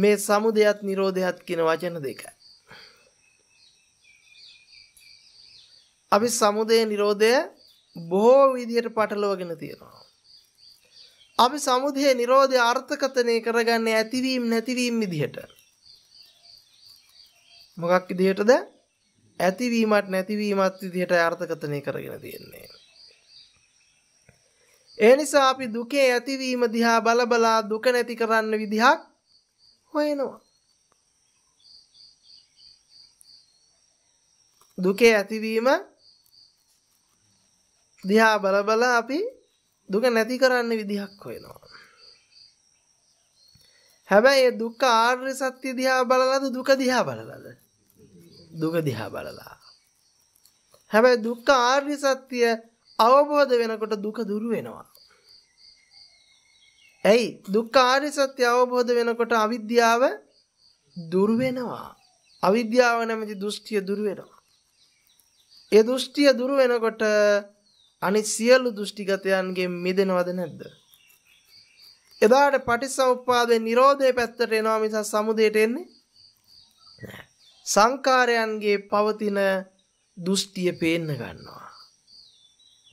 Speaker 1: මේ සමුදයත් නිරෝධයත් කියන වචන දෙක. අපි සමුදය නිරෝධය බොහෝ විදියට පටලවගෙන තියෙනවා. අපි සමුදය නිරෝධය අර්ථකථනය කරගන්නේ ඇතිවීම නැතිවීම විදිහට. මොකක් විදිහටද ඇතිවීමත් නැතිවීමත් විදිහට අර්ථකථනය කරගෙන තියෙන්නේ. ඒ නිසා අපි දුකේ ඇතිවීම දිහා බලබලා දුක නැති කරන්න විදිහක් හොයනවා. දුකේ ඇතිවීම දිහා බලබලා අපි දුක නැති කරන්න විදිහක් හොයනවා. හැබැයි දුක්ඛ ආර්ය සත්‍ය දිහා බලලාද දුක දිහා බලලාද? දුක දිහා බලලා. හැබැයි දුක්ඛ ආර්ය සත්‍ය අවබෝධ වෙනකොට දුක දුර වෙනවා. ඇයි දුක්ඛ ආර්ය සත්‍ය අවබෝධ වෙනකොට අවිද්‍යාව දුර වෙනවා. අවිද්‍යාව නැමැති දෘෂ්ටිය දුර වෙනවා. ඒ දෘෂ්ටිය දුර වෙනකොට අනිත් සියලු දෘෂ්ටිගතයන්ගෙන් මිදෙනවද නැද්ද? එදාට පටිසමුප්පාදේ නිරෝධයේ පැත්තට එනවා මිසක් සමුදයට එන්නේ සංකාරයන්ගේ පවතින දෘෂ්ටිය පේන්න ගන්නවා.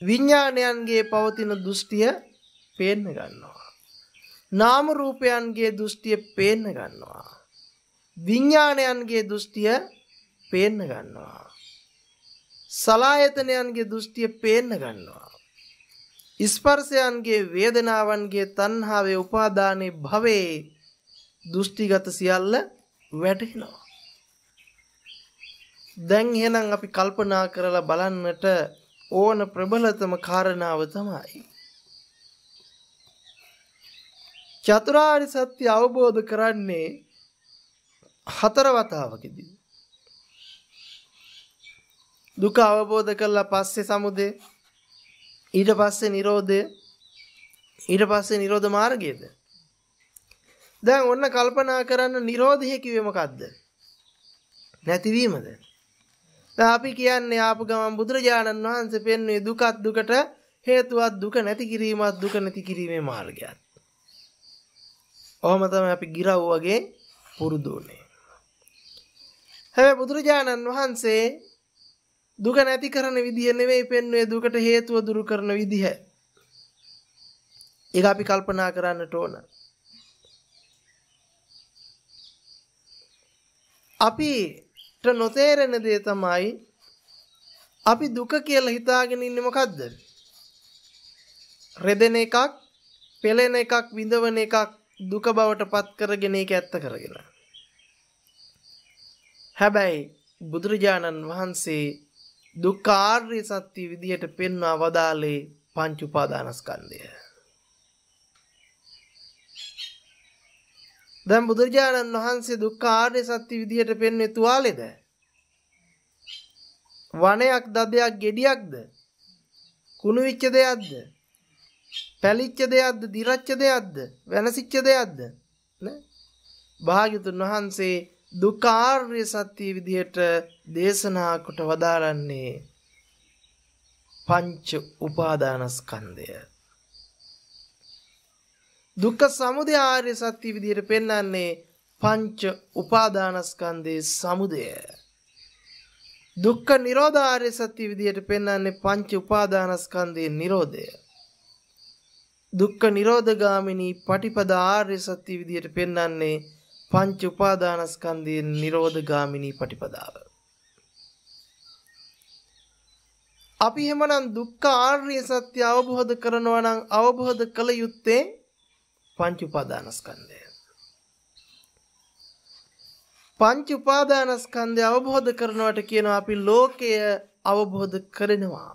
Speaker 1: විඤ්ඥානයන්ගේ පවතින දෘෂ්ටිය පේන්න ගන්නවා. නාම රූපයන්ගේ දෘෂ්ටිය පේන්න ගන්නවා. විඤ්ඥානයන්ගේ දෘෂ්ටිය පේන්න ගන්නවා. සලායතනයන්ගේ දෘෂ්ටිය පේන්න ගන්නවා. ස්පර්සයන්ගේ වේදනාවන්ගේ තන්හාාවේ උපාදානය භවේ දෘෂ්ටිගත සියල්ල වැටහෙනවා. දැන් එහෙනම් අපි කල්පනා කරලා බලන්නට ඕන ප්‍රබලතම කාරණාව තමයි චතුරාර්ය සත්‍ය අවබෝධ කරන්නේ හතර වතාවකදී දුක අවබෝධ කරලා පස්සේ සමුදය ඊට පස්සේ Nirodha ඊට පස්සේ Nirodha මාර්ගයද දැන් ඔන්න කල්පනා කරන්න Nirodha කිව්වේ මොකද්ද නැතිවීමද අපි කියන්නේ ආපු ගමන් බුදුරජාණන් වහන්සේ පෙන්වන්නේ දුකත් දුකට හේතුවත් දුක නැති කිරීමත් දුක නැති කිරීමේ මාර්ගයත්. ඔහම තමයි අපි ගිරව් වගේ පුරුදු වෙන්නේ. හැබැයි බුදුරජාණන් වහන්සේ දුක නැති කරන විදිය නෙවෙයි පෙන්වන්නේ දුකට හේතුව දුරු කරන විදිය. ඒක අපි කල්පනා කරන්නට ඕන. අපි නොතේරෙන දේ තමයි අපි දුක කියලා හිතාගෙන ඉන්නේ මොකද්ද? රෙදෙන එකක්, පෙළෙන එකක්, විඳවන එකක් දුක බවට පත් කරගෙන ඒක ඇත්ත කරගෙන. හැබැයි බුදුරජාණන් වහන්සේ දුක්ඛ ආර්ය සත්‍ය විදියට පෙන්වා වදාළේ පංච උපාදානස්කන්ධය. දැන් බුදුරජාණන් වහන්සේ දුක්ඛ ආර්ය සත්‍ය විදිහට පෙන්වන්නේ තුවාලෙද? වනයක් දදයක් gediyak ද? කුණු විච්ච දෙයක්ද? පැලිච්ච දෙයක්ද? දිරච්ච දෙයක්ද? වෙනසිච්ච දෙයක්ද? නේ? භාග්‍යතුන් වහන්සේ දුක්ඛ ආර්ය සත්‍ය විදිහට දේශනා කොට වදාරන්නේ පංච උපාදානස්කන්ධය දුක්ඛ සමුදය ආර්ය සත්‍ය විදිහට පෙන්වන්නේ පංච උපාදානස්කන්ධයේ සමුදය. දුක්ඛ නිරෝධ ආර්ය සත්‍ය විදිහට පෙන්වන්නේ පංච උපාදානස්කන්ධයේ නිරෝධය. දුක්ඛ නිරෝධගාමිනී පටිපදා ආර්ය සත්‍ය විදිහට පෙන්වන්නේ පංච උපාදානස්කන්ධයේ නිරෝධගාමිනී පටිපදාව. අපි එහෙමනම් දුක්ඛ ආර්ය සත්‍ය අවබෝධ කරනවා නම් අවබෝධ කළ යුත්තේ පංච උපාදානස්කන්ධය. පංච උපාදානස්කන්ධය අවබෝධ කරනවට කියනවා අපි ලෝකය අවබෝධ කරනවා.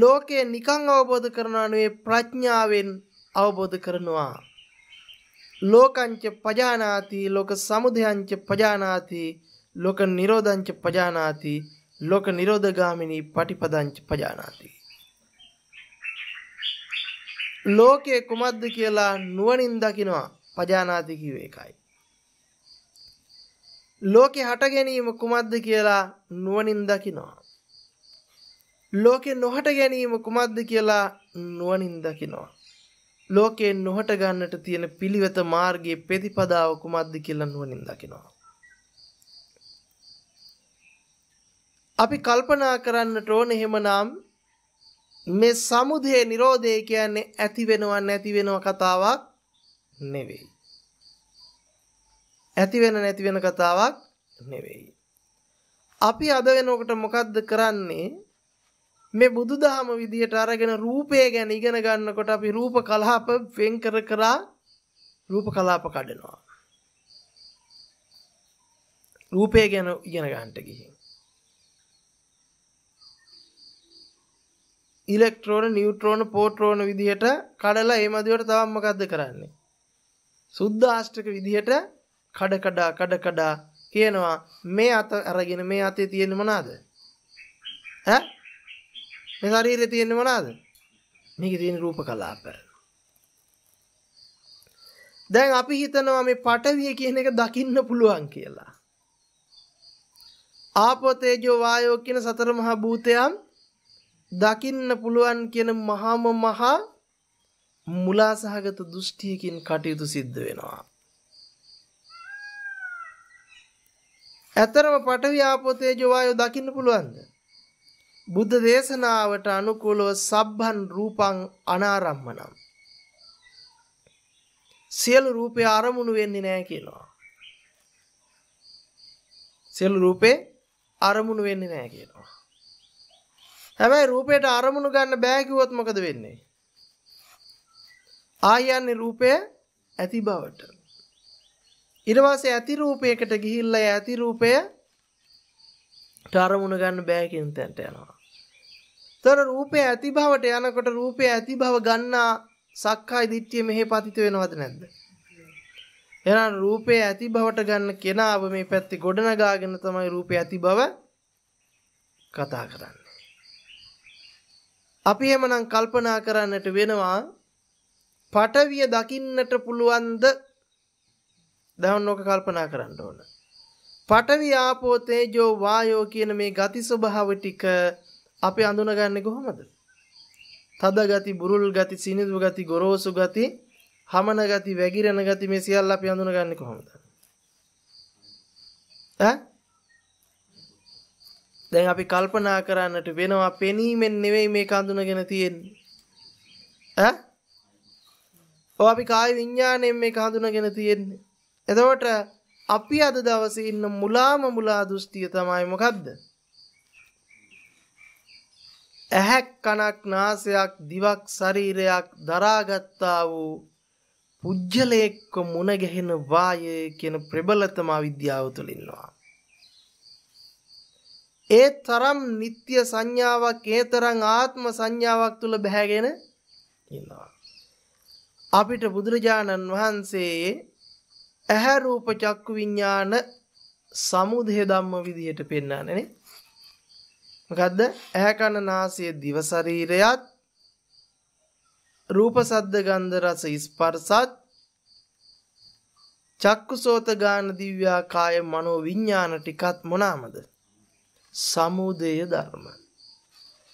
Speaker 1: ලෝකය නිකං අවබෝධ කරනවා නෙවෙයි ප්‍රඥාවෙන් අවබෝධ කරනවා. ලෝකංච පජානාති ලෝක සමුදයංච පජානාති ලෝක නිරෝධංච පජානාති ලෝක නිරෝධගාමිනී පටිපදංච පජානාති ලෝකයේ කුමක්ද කියලා නුවණින් දකිනවා පජානාති කිව්වේ ඒකයි. ලෝකේ හට ගැනීම කුමක්ද කියලා නුවණින් දකිනවා. ලෝකේ නොහට ගැනීම කුමක්ද කියලා නුවණින් දකිනවා. ලෝකේ නොහට ගන්නට තියෙන පිළිවෙත මාර්ගයේ ප්‍රතිපදාව කුමක්ද කියලා නුවණින් දකිනවා. අපි කල්පනා කරන්නට ඕන එහෙමනම් මේ සමුදය නිරෝධය කියන්නේ ඇති වෙනවා නැති වෙනවා කතාවක් නෙවෙයි. ඇති වෙන නැති වෙන කතාවක් නෙවෙයි. අපි අද වෙනකොට මොකද්ද කරන්නේ? මේ බුදුදහම විදියට අරගෙන රූපය ගැන ඉගෙන ගන්නකොට අපි රූප කලාප වෙන් කර කර රූප කලාප කඩනවා. රූපය ගැන ඉගෙන ගන්නට ගිහින් ඉලෙක්ට්‍රෝන නිියුට්‍රෝන පෝට්‍රෝන විදිහට කඩලා ඒ මදිවට තවම්මකක්ද කරන්නේ. සුද්ධාෂ්ටක විදිහට කඩකඩා කඩකඩා කියනවා මේ අත අරගෙන මේ අතේ තියෙන මොනවාද? ඈ? මේ ශරීරයේ තියෙන මොනවාද? මේකේ තියෙන රූප කලාප. දැන් අපි හිතනවා මේ පටවිය කියන එක දකින්න පුළුවන් කියලා. ආපෝ තේජෝ වායෝ කියන සතර මහා භූතයන් දකින්න පුළුවන් කියන මහාම මහා මුලා සහගත දෘෂ්ටියකින් කටයුතු සිද්ධ වෙනවා. ඇතරම පටවි ආපෝතේජෝ වායෝ දකින්න පුළුවන්ද? බුද්ධ දේශනාවට අනුකූලව සබ්බන් රූපං අනාරම්මනම්. සියලු රූපේ අරමුණු වෙන්නේ නැහැ කියනවා. සියලු රූපේ අරමුණු වෙන්නේ නැහැ කියනවා. හැබැයි රූපයට අරමුණු ගන්න බෑ කිව්වොත් මොකද වෙන්නේ? ආයන්නේ රූපය ඇති බවට. ඊට පස්සේ ඇති රූපයකට ගිහිල්ලා ඇති රූපය තරමුණ ගන්න බෑ කියන තැනට යනවා. තොර රූපය ඇති බවට යනකොට රූපය ඇති බව ගන්නා සක්කාය දිට්ඨිය මෙහි පතිත වෙනවද නැද්ද? එහෙනම් රූපය ඇති බවට ගන්න කෙනාව මේ පැත්තේ ගොඩනගාගෙන තමයි රූපය ඇති බව කතා කරන්නේ. අපි එමනම් කල්පනා කරන්නට වෙනවා පටවිය දකින්නට පුළුවන්ද? දැන් ඕක කල්පනා කරන්න ඕන. පටවි ආපෝ තේජෝ වායෝ කියන මේ ගති ස්වභාව ටික අපි අඳුනගන්නේ කොහොමද? තද ගති, බුරුල් ගති, සීනිදු ගති, ගොරෝසු ගති, හමන ගති, වැగిරෙන ගති මේ සියල්ල අපි අඳුනගන්නේ කොහොමද? ඈ දැන් අපි කල්පනා කරන්නට වෙනවා පෙනීමෙන් නෙවෙයි මේක හඳුනගෙන තියෙන්නේ. ඈ? ඔව් අපි කාය විඥාණයෙන් මේක හඳුනගෙන තියෙන්නේ. එතකොට අපි අද දවසේ ඉන්න මුලාම මුලා දෘෂ්ටිය තමයි මොකද්ද? ඇහැක් කනක් නාසයක් දිවක් ශරීරයක් දරාගත්තා වූ පුජ්‍යලයක්ව මුණ ගැහෙන වාය කියන ප්‍රබලතම අවිද්‍යාව තුළ ඉන්නවා. ඒ තරම් නিত্য සංඥාවක් ඒ තරම් ආත්ම සංඥාවක් තුල බැහැගෙන ඉන්නවා අපිට බුදුරජාණන් වහන්සේ ඇහැ රූප චක්කු විඥාන සමුදය ධම්ම විදිහට පෙන්වන්නේ නේ මොකද්ද ඇහැ කන නාසය දිව ශරීරයත් රූප සද්ද ගන්ධ රස ස්පර්ශත් චක්කුසෝත ගාන දිව්‍යා කාය මනෝ විඥාන ටිකත් මොනවාමද සමුදය ධර්ම.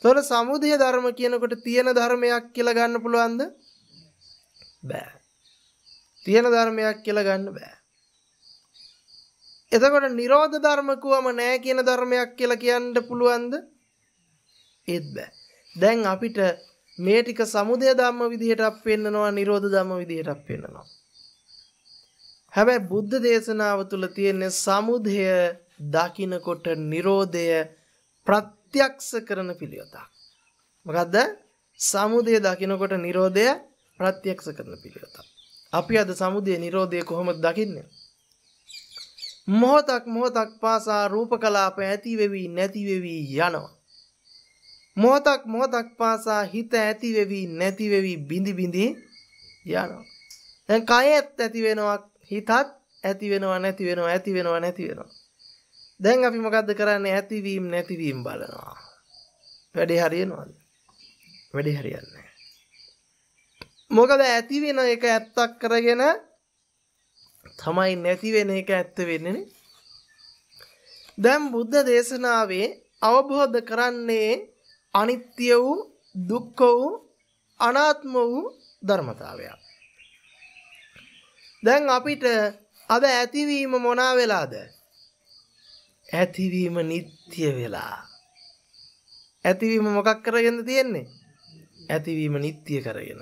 Speaker 1: තොර සමුදය ධර්ම කියනකොට තියෙන ධර්මයක් කියලා ගන්න පුළුවන්ද? බෑ. තියෙන ධර්මයක් කියලා ගන්න බෑ. එතකොට නිරෝධ ධර්ම කුවම නෑ කියන ධර්මයක් කියලා කියන්න පුළුවන්ද? ඒත් බෑ. දැන් අපිට මේ ටික සමුදය ධම්ම විදිහටත් පෙන්නනවා නිරෝධ ධම්ම විදිහටත් පෙන්නනවා. හැබැයි බුද්ධ දේශනාව තුල තියෙන සමුදය දකිනකොට Nirodha ප්‍රත්‍යක්ෂ කරන පිළිවෙතක්. මොකද්ද? සමුදය දකිනකොට Nirodha ප්‍රත්‍යක්ෂ කරන පිළිවෙතක්. අපි අද සමුදය Nirodha කොහොමද දකින්නේ? මොහොතක් මොහොතක් පාසා රූපකලාප ඇති වෙවි නැති වෙවි යනවා. මොහොතක් මොහොතක් පාසා හිත ඇති වෙවි නැති වෙවි බිඳි බිඳි යනවා. දැන් කයත් ඇති වෙනවා හිතත් ඇති වෙනවා නැති වෙනවා ඇති වෙනවා නැති වෙනවා. දැන් අපි මොකක්ද කරන්නේ ඇතිවීම් නැතිවීම් බලනවා වැඩේ හරියනවාද වැඩේ හරියන්නේ මොකද ඇති වෙන එක ඇත්තක් කරගෙන තමයි නැති වෙන එක ඇත්ත වෙන්නේ නේ දැන් බුද්ධ දේශනාවේ අවබෝධ කරන්නේ අනිත්‍ය වූ දුක්ඛ වූ අනාත්ම වූ ධර්මතාවය. දැන් අපිට අද ඇතිවීම මොනවා වෙලාද? ඇතිවීම නිත්‍ය වෙලා. ඇතිවීම මොකක් කරගන්න තියෙන්නේ. ඇතිවීම නිත්‍ය කරගෙන.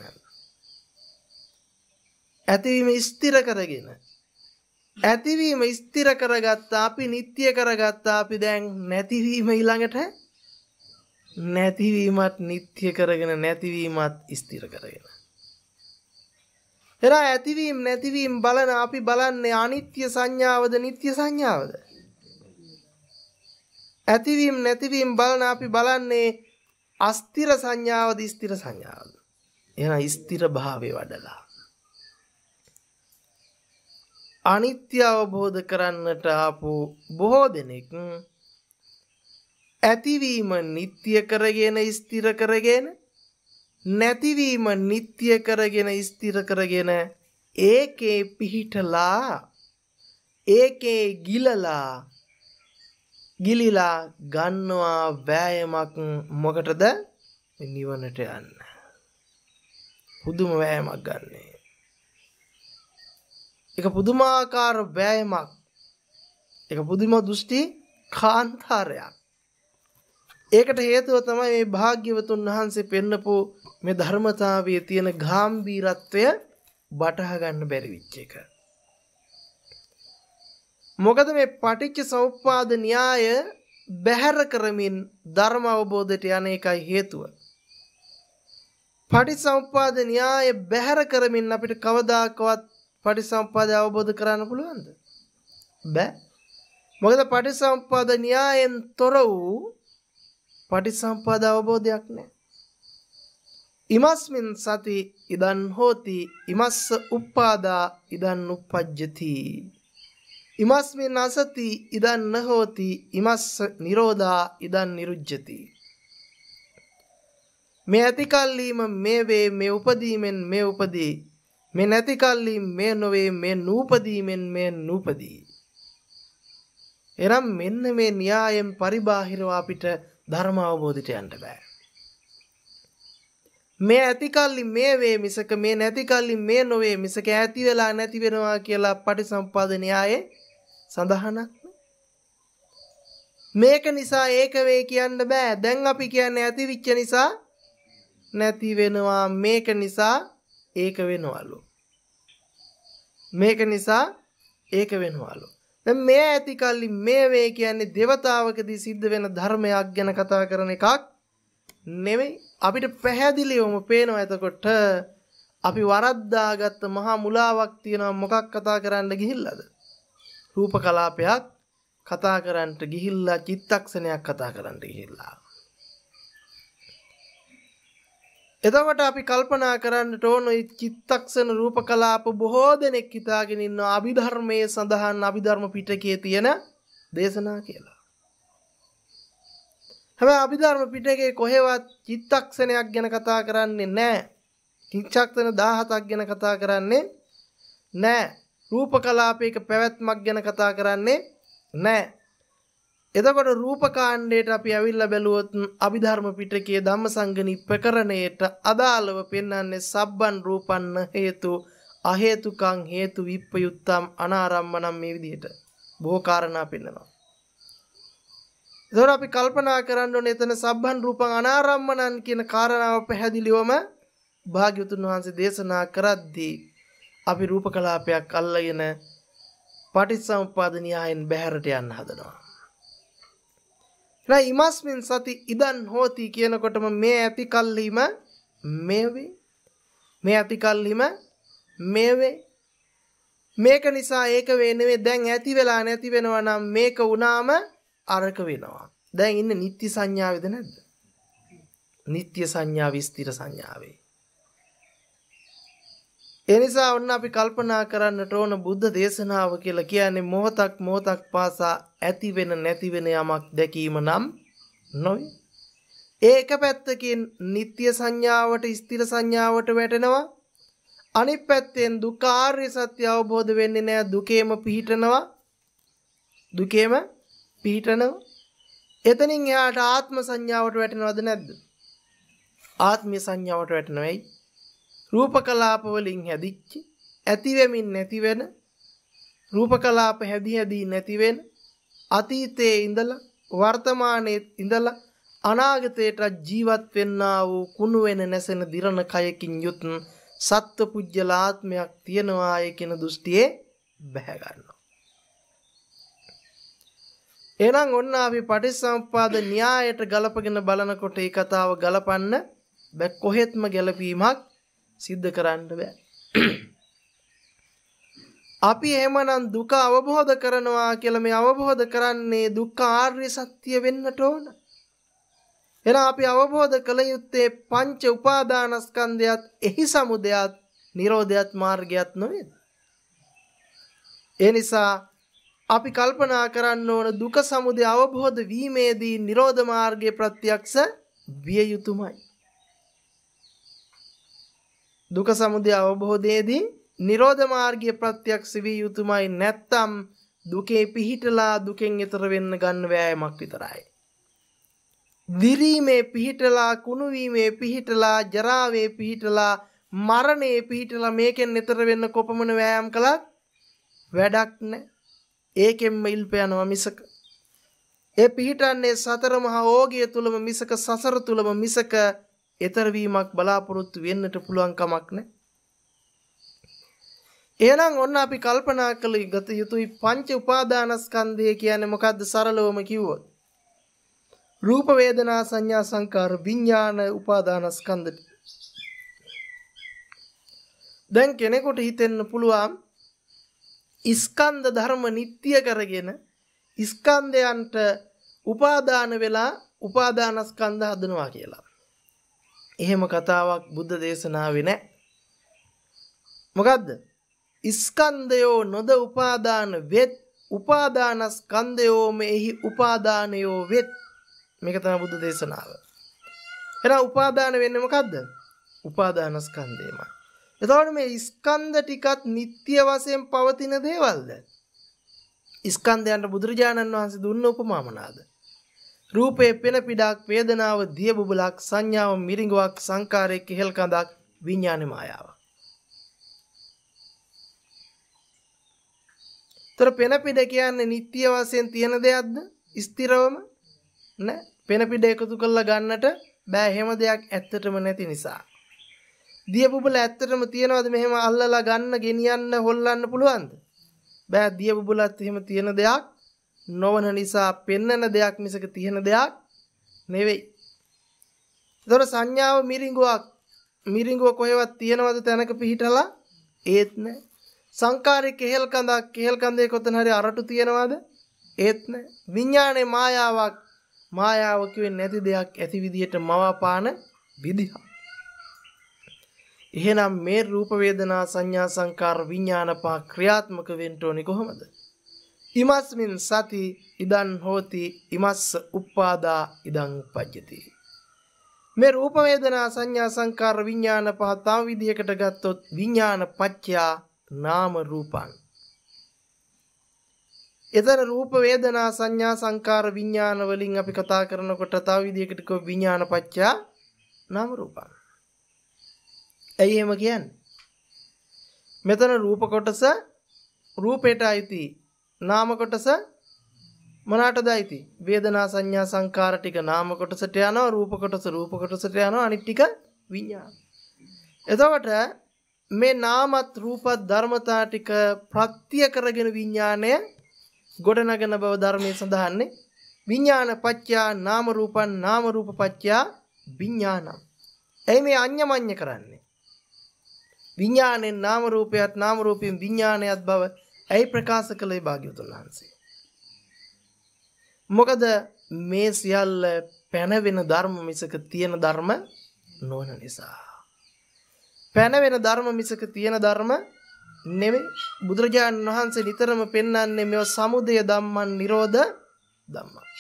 Speaker 1: ඇතිවීම ස්තිර කරගෙන. ඇතිවීම ස්තිර කරගත්තා අපි නිත්‍ය කරගත්තා අපි දැන් නැතිවීම ඊළඟට නැතිවීමත් නිත්‍ය කරගෙන නැතිවීමත් ස්තිර කරගෙන. එරා ඇතිවීම නැතිවීම බලන අපි බලන්නේ අනිත්‍ය සංඥාවද නිත්‍ය සංඥාවද ඇතිවීම නැතිවීම බලන අපි බලන්නේ අස්තිර සංඥාවද ස්තිර සංඥාවද එහෙනම් ස්තිර භාවය වඩලා අනිත්‍ය අවබෝධ කරන්නට ආපු බොහෝ දෙනෙක් ඇතිවීම නිත්‍ය කරගෙන ස්තිර කරගෙන නැතිවීම නිත්‍ය කරගෙන ස්තිර කරගෙන ඒකේ පිහිටලා ඒකේ ගිලලා ගිලිලා ගන්නවා වෑයමක් මොකටද නිවනට යන්න. පුදුම වෑයමක් ගන්නේ. එක පුදුමාකාර වෑයමක් එක පුදුම දෘෂ්ටි කාන්තාරයක්. ඒකට හේතුව තමයි මේ භාග්‍යවතුන් වහන්සේ පෙන්නපු මේ ධර්මතාවයේ තියෙන ගැඹීරත්වය බටහ ගන්න බැරි වෙච්ච එක. මොකද මේ පටිච්ච සමුප්පාද න්‍යාය බැහැර කරමින් ධර්ම අවබෝධයට යන එකයි හේතුව. පටිසම්පාද න්‍යාය බැහැර කරමින් අපිට කවදාකවත් පටිසම්පාද අවබෝධ කරන්න පුළුවන්ද? බෑ. මොකද පටිසම්පාද න්‍යායෙන් තොර වූ පටිසම්පාද අවබෝධයක් නැහැ. ඉමස්මින් සති ඉදන් හෝති ඉමස්ස උප්පාදා ඉදන් උපජ්ජති ඉමස්මින් අසති ඉදන් නොහෝති ඉමස්ස නිරෝධා ඉදන් නිරුජ්ජති මේ ඇතිකල්ලීම මේ වේ මේ උපදීමෙන් මේ උපදී මේ නැතිකල්ලි මේ නොවේ මේ නූපදීමෙන් මේ නූපදී එනම් මෙන්න මේ න්‍යායෙන් පරිබාහිරව අපිට ධර්ම අවබෝධයට යන්න බෑ. මේ ඇතිකල්ලි මේ වේ මිසක මේ නැතිකල්ලි මේ නොවේ මිසක ඇති වෙලා නැති වෙනවා කියලා පටිසම්පාද න්‍යායේ සඳහනක් මේක නිසා ඒක වේ කියන්න බෑ. දැන් අපි කියන්නේ ඇතිවිච්ච නිසා නැති වෙනවා. මේක නිසා ඒක වෙනවලු. මේක නිසා ඒක වෙනවලු. දැන් මේ ඇතිකල්ලි මේ වේ කියන්නේ దేవතාවකදී සිද්ධ වෙන ධර්මයක් ගැන කතා කරන එකක් නෙමෙයි. අපිට පැහැදිලිවම පේනවා එතකොට අපි වරද්දාගත්ත මහා මුලාවක් තියෙනවා මොකක් කතා කරන්න ගිහිල්ලාද? රූප කලාපයක් කතා කරන්නට ගිහිල්ලා චිත්තක්ෂණයක් කතා කරන්නට ගිහිල්ලා. එතකොට අපි කල්පනා කරන්නට ඕන චිත්තක්ෂණ රූප කලාප බොහෝ දෙනෙක් හිතාගෙන ඉන්නවා අභිධර්මයේ සඳහන් අභිධර්ම පිටකයේ තියෙන දේශනා කියලා. හැබැයි අභිධර්ම පිටකේ කොහෙවත් චිත්තක්ෂණයක් ගැන කතා කරන්නේ නැහැ. චිත්තක්ෂණ 17ක් ගැන කතා කරන්නේ නැහැ. රූප කලාපයක පැවැත්මක් ගැන කතා කරන්නේ නැහැ. එතකොට රූපකාණ්ඩයට අපි ඇවිල්ලා බැලුවොත් අභිධර්ම පිටකයේ ධම්මසංගණි ප්‍රකරණයට අදාළව පෙන්වන්නේ සබ්බන් රූපන්න හේතු අහේතුකං හේතු විප්පයුත්තම් අනාරම්මනම් මේ විදිහට බොහෝ කාරණා පෙන්වනවා. එතකොට අපි කල්පනා කරන්න ඕනේ එතන සබ්බන් රූපං අනාරම්මනන් කියන කාරණාව පැහැදිලිවම භාග්‍යවතුන් වහන්සේ දේශනා කරද්දී අපි රූප කලාපයක් අල්ලගෙන පටිසම්පාද න්‍යායෙන් බැහැරට යන්න හදනවා. එන ඉමස්මින් සති ඉදන් හෝති කියනකොටම මේ ඇති කල්හිම මේවේ මේ ඇති කල්හිම මේවේ මේක නිසා ඒක වෙන්නේ දැන් ඇති වෙලා නැති වෙනවා නම් මේක වුණාම අරක වෙනවා. දැන් ඉන්නේ නිත්‍ය සංඥාවේද නැද්ද? නිත්‍ය සංඥා විස්තර සංඥාවේ. එනිසා ඔන්න අපි කල්පනා කරන්නට ඕන බුද්ධ දේශනාව කියලා කියන්නේ මොහොතක් මොහොතක් පාසා ඇති වෙන නැති වෙන යමක් දැකීම නම් නොවේ. ඒක පැත්තකින් නিত্য සංඥාවට ස්ථිර සංඥාවට වැටෙනවා. අනිත් පැත්තෙන් දුකාර්ය සත්‍ය අවබෝධ වෙන්නේ නැහැ දුකේම පිහිටනවා. දුකේම පිහිටනවා. එතනින් එහාට ආත්ම සංඥාවට වැටෙනවද නැද්ද? ආත්මීය සංඥාවට වැටෙනවයි. රූපකලාප වලින් හැදිච්ච ඇතිවෙමින් නැතිවෙන රූපකලාප හැදි හැදි නැතිවෙන අතීතයේ ඉඳලා වර්තමානයේ ඉඳලා අනාගතයට ජීවත් වෙන්නා වූ කුණු වෙන නැසෙන දිරණ කයකින් යුත් සත්ව පුජ්‍යලාත්මයක් තියනවාය කියන දෘෂ්ටියේ බැහැ ගන්නවා. එහෙනම් ඔන්න අපි පටිච්චසමුපාද න්‍යායට ගලපගෙන බලනකොට මේ කතාව ගලපන්න බැ කොහෙත්ම ගැලපීමක් සිද්ධ කරන්න බෑ. අපි එහෙමනම් දුක අවබෝධ කරනවා කියලා මේ අවබෝධ කරන්නේ දුක්ඛ ආර්ය සත්‍ය වෙන්නට ඕන. එහෙනම් අපි අවබෝධ කළ යුත්තේ පංච උපාදානස්කන්ධයත් එහි සමුදයත් නිරෝධයත් මාර්ගයත් නොවේද? ඒ නිසා අපි කල්පනා කරන්න ඕන දුක සමුදය අවබෝධ වීමේදී නිරෝධ මාර්ගයේ ප්‍රත්‍යක්ෂ විය යුතුමයි. දුක සමුදය අවබෝධයේදී නිරෝධ මාර්ගය ප්‍රත්‍යක්ෂ විය යුතුමයි නැත්තම් දුකේ පිහිටලා දුකෙන් එතර වෙන්න ගන්න වෑයමක් විතරයි. දිරීමේ පිහිටලා කුණුවීමේ පිහිටලා ජරාවේ පිහිටලා මරණේ පිහිටලා මේකෙන් එතර වෙන්න කොපමණ වෑයම් කළත් වැඩක් නැහැ. ඒකෙන්ම ඉල්ප යනවා මිසක ඒ පිහිටන්නේ සතර මහා ඕගිය තුලම මිසක සසර තුලම මිසක ඊතරවීමක් බලාපොරොත්තු වෙන්නට පුළුවන් කමක් නැහැ. එහෙනම් ඔන්න අපි කල්පනා කළ ගත යුතුයි පංච උපාදානස්කන්ධය කියන්නේ මොකද්ද සරලවම කිව්වොත් රූප වේදනා සංඥා සංකාර විඥාන උපාදානස්කන්ධ දැන් කෙනෙකුට හිතෙන්න පුළුවන් ස්කන්ධ ධර්ම නිට්ටිය කරගෙන ස්කන්ධයන්ට උපාදාන වෙලා උපාදානස්කන්ධ හදනවා කියලා එහෙම කතාවක් බුද්ධ දේශනාවේ නැහැ. මොකද්ද? ස්කන්ධයෝ නොද උපාදාන වෙත් උපාදානස්කන්ධයෝ මෙහි උපාදානයෝ වෙත් මේක තමයි බුද්ධ දේශනාව. එහෙනම් උපාදාන වෙන්නේ මොකද්ද? උපාදානස්කන්ධයමයි. එතකොට මේ ස්කන්ධ ටිකත් නিত্য වශයෙන් පවතින දේවල්ද? ස්කන්ධයන්ට බුදුරජාණන් වහන්සේ දුන්න උපමාමනාද? රූපයේ පෙළපිඩක් වේදනාව දියබුබලක් සංඥාව මිරිඟුවක් සංකාරයේ කෙහෙල් කඳක් විඥාන මායාවක්. ତොර පෙළපිඩ කියන්නේ නිට්ටිය වශයෙන් තියෙන දෙයක්ද? ස්ථිරවම නෑ. පෙළපිඩ එකතු කරලා ගන්නට බෑ එහෙම දෙයක් ඇත්තටම නැති නිසා. දියබුබල ඇත්තටම තියනවාද මෙහෙම අල්ලලා ගන්න ගෙනියන්න හොල්ලන්න පුළුවන්ද? බෑ දියබුබලත් එහෙම තියෙන දෙයක් නොවන නිසා පෙන්නන දෙයක් මිසක තියෙන දෙයක් නෙවෙයි. ඒතොර සංඥාව මිරිඟුවක් මිරිඟුව කොහෙවත් තියෙනවද තැනක පිහිටලා ඒත් නෑ. සංකාරේ කෙහෙල් කඳක් කෙහෙල් කඳේ කොතන හරි අරටු තියෙනවද ඒත් නෑ. විඥානේ මායාවක් මායාව කිව්වේ නැති දෙයක් ඇති විදිහට මවාපාන විදිහ. එහෙනම් මේ රූප වේදනා සංඥා සංකාර විඥාන පහ ක්‍රියාත්මක වෙන්න ඕනේ කොහොමද? ඉමස්මින් සති ඉදන් හෝති ඉමස්ස uppādā ඉදන් උපජ්ජති මේ රූප වේදනා සංඥා සංකාර විඥාන පහ තම විදිහකට ගත්තොත් විඥාන පත්‍යා නාම රූපං. එතන රූප වේදනා සංඥා සංකාර විඥාන වලින් අපි කතා කරනකොට තව විදිහකට කිව්ව විඥාන පත්‍යා නාම රූපං. ඇයි එහෙම කියන්නේ? මෙතන රූප කොටස රූපයට අයිති නාම කොටස මොනටද අයිති? වේදනා සංඥා සංකාර ටික නාම කොටසට යනවා, රූප කොටස රූප කොටසට යනවා, අනිත් ටික විඥාන. එතකොට මේ නාමත් රූපත් ධර්මතා ටික ප්‍රත්‍ය කරගෙන විඥාණය ගොඩනගෙන බව ධර්මයේ සඳහන්නේ විඥාන පත්‍යා නාම රූපං නාම රූප පත්‍යා විඥානම්. එයි මේ අඤ්ඤමඤ්ඤ කරන්නේ. විඥාණයෙන් නාම රූපයත් නාම රූපයෙන් විඥාණයත් බව ඇයි ප්‍රකාශ කළේ භාග්‍යවතුන් වහන්සේ. මොකද මේ සියල්ල පැනවෙන ධර්ම මිසක තියෙන ධර්ම නොවන නිසා. පැනවෙන ධර්ම මිසක තියෙන ධර්ම නෙමෙයි බුදුරජාණන් වහන්සේ නිතරම පෙන්වන්නේ මේව සමුදය ධම්මන් නිරෝධ ධම්මා.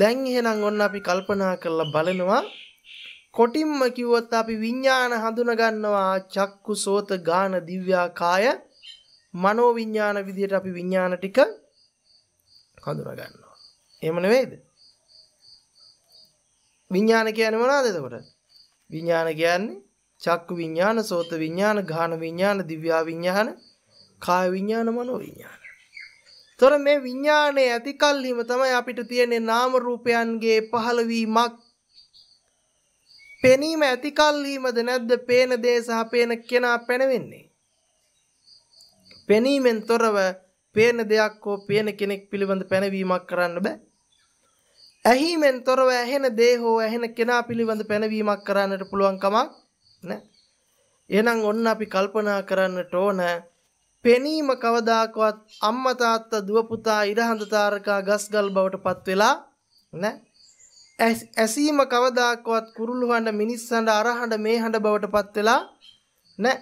Speaker 1: දැන් එහෙනම් ඔන්න අපි කල්පනා කරලා බලනවා කොටිම්ම කිව්වොත් අපි විඥාන හඳුනා ගන්නවා චක්කු සෝත ගාන දිව්‍යා කාය මනෝ විඤ්ඥාන විදියට අපි විඤ්ඥාන ටික හඳුරගන්නවා. එමන වේද. විඤ්ඥාන කියන මනාදතකොට විඤ්ඥාන කියන්නේ චක්කු විඤ්ඥාන සෝත විඤ්ඥාන ගාන විඤ්ඥාන දිව්‍යා විඤ්ඥාන කාය විඤ්ඥාන මනෝ විඤ්ඥාන. තොර මේ විඤ්ඥානය ඇති කල්ලීම තමයි අපිට තියෙනෙ නාම රූපයන්ගේ පහළවීමක් පෙනීම ඇතිකල්ලීමද නැද්ද පේන දේ සහ පේන කෙනා පැනවෙන්නේ. පෙනීමෙන් තොරව පේන දෙයක් හෝ පේන කෙනෙක් පිළිබඳ පැනවීමක් කරන්න බෑ. ඇහිමෙන් තොරව ඇහෙන දේ හෝ ඇහෙන කෙනා පිළිබඳ පැනවීමක් කරන්නට පුළුවන් කමක් නැහැ. එහෙනම් ඔන්න අපි කල්පනා කරන්නට ඕන පෙනීම කවදාකවත් අම්මා තාත්තා දුව පුතා ඉරහඳ තාරකා ගස්ගල් බවට පත් වෙලා නැහැ. ඇසීම කවදාකවත් කුරුළු හඬ මිනිස් හඬ අරහඬ මේ හඬ බවට පත් වෙලා නැහැ.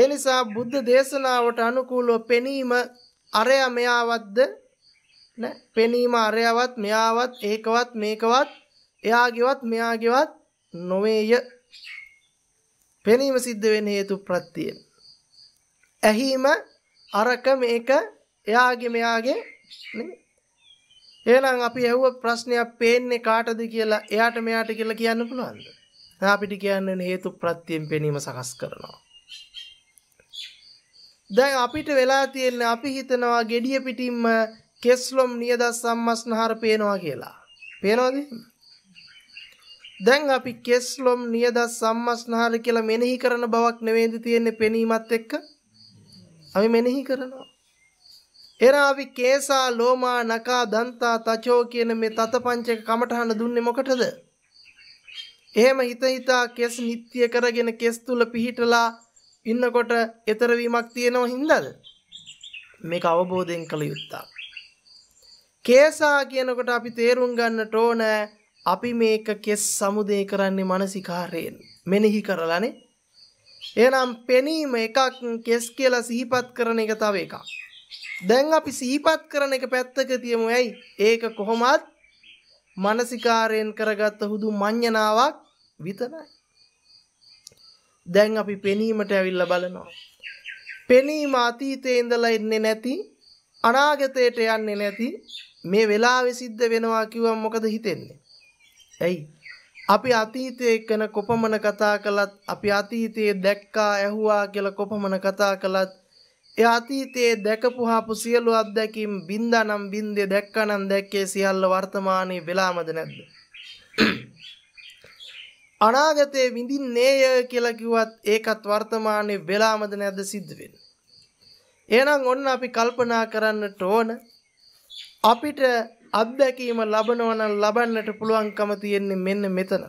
Speaker 1: ඒ නිසා බුද්ධ දේශනාවට අනුකූලව පෙනීම අරයා මෙයාවත්ද නෑ පෙනීම අරයවත් මෙයාවත් ඒකවත් මේකවත් එයාගේවත් මෙයාගේවත් නොවේය පෙනීම සිද්ධ වෙන හේතු ප්‍රත්‍යය ඇහිම අරක මේක එයාගේ මෙයාගේ එහෙනම් අපි ඇහුව ප්‍රශ්නයක් පේන්නේ කාටද කියලා එයාට මෙයාට කියලා කියන්න පුළුවන්ද අපිට කියන්නේ හේතු ප්‍රත්‍යයෙන් පෙනීම සකස් කරනවා දැන් අපිට වෙලා තියෙන්නේ අපි හිතනවා gediya පිටින්ම කෙස්ලොම් නියදස් සම්මස්නහර පේනවා කියලා. පේනවද? දැන් අපි කෙස්ලොම් නියදස් සම්මස්නහර කියලා මෙනෙහි කරන බවක් නෙවෙයිද තියෙන්නේ පෙනීමත් එක්ක? අපි මෙනෙහි කරනවා. එහෙනම් අපි කේසා ලෝමා නකා දන්තා තචෝ කියන මේ තතපංචක කමටහන දුන්නේ මොකටද? එහෙම හිත හිතා කෙස් නිත්‍ය කරගෙන කෙස් තුල පිහිටලා ඉන්නකොට එතරවීමක් තියෙනව හින්දාද මේක අවබෝධයෙන් කළ යුත්තා කේසා කියනකොට අපි තේරුම් ගන්නට ඕන අපි මේක කෙස් සමුදේ කරන්නේ මානසිකාරයෙන් මෙනෙහි කරලානේ එහෙනම් පෙනීම එකක් කෙස් කියලා සිහිපත් කරන එක තව එකක් දැන් අපි සිහිපත් කරන එක පැත්තක තියමු ඇයි ඒක කොහොමත් මානසිකාරයෙන් කරගත්ත හුදු මඤ්ඤණාවක් විතරයි දැන් අපි පෙනීමට ඇවිල්ලා බලනවා. පෙනීම අතීතයේ ඉඳලා ඉන්නේ නැති අනාගතයට යන්නේ නැති මේ වෙලාවේ සිද්ධ වෙනවා කිව්වම මොකද හිතෙන්නේ? ඇයි? අපි අතීතයේ කරන කොපමණ කතා කළත් අපි අතීතයේ දැක්කා ඇහුවා කියලා කොපමණ කතා කළත් ඒ අතීතයේ දැකපු හපු සියලු අත්දැකීම් බින්දානම් බින්දේ දැක්කනම් දැක්කේ සියල්ල වර්තමානයේ වෙලාමද නැද්ද? අනාගතයේ විඳින්නේය කියලා කිව්වත් ඒකත් වර්තමානයේ වෙලාමද නැද්ද සිද්ධ වෙන්නේ. එහෙනම් ඔන්න අපි කල්පනා කරන්නට ඕන අපිට අත්දැකීම ලබනවා නම් ලබන්නට පුළුවන්කම තියෙන්නේ මෙන්න මෙතන.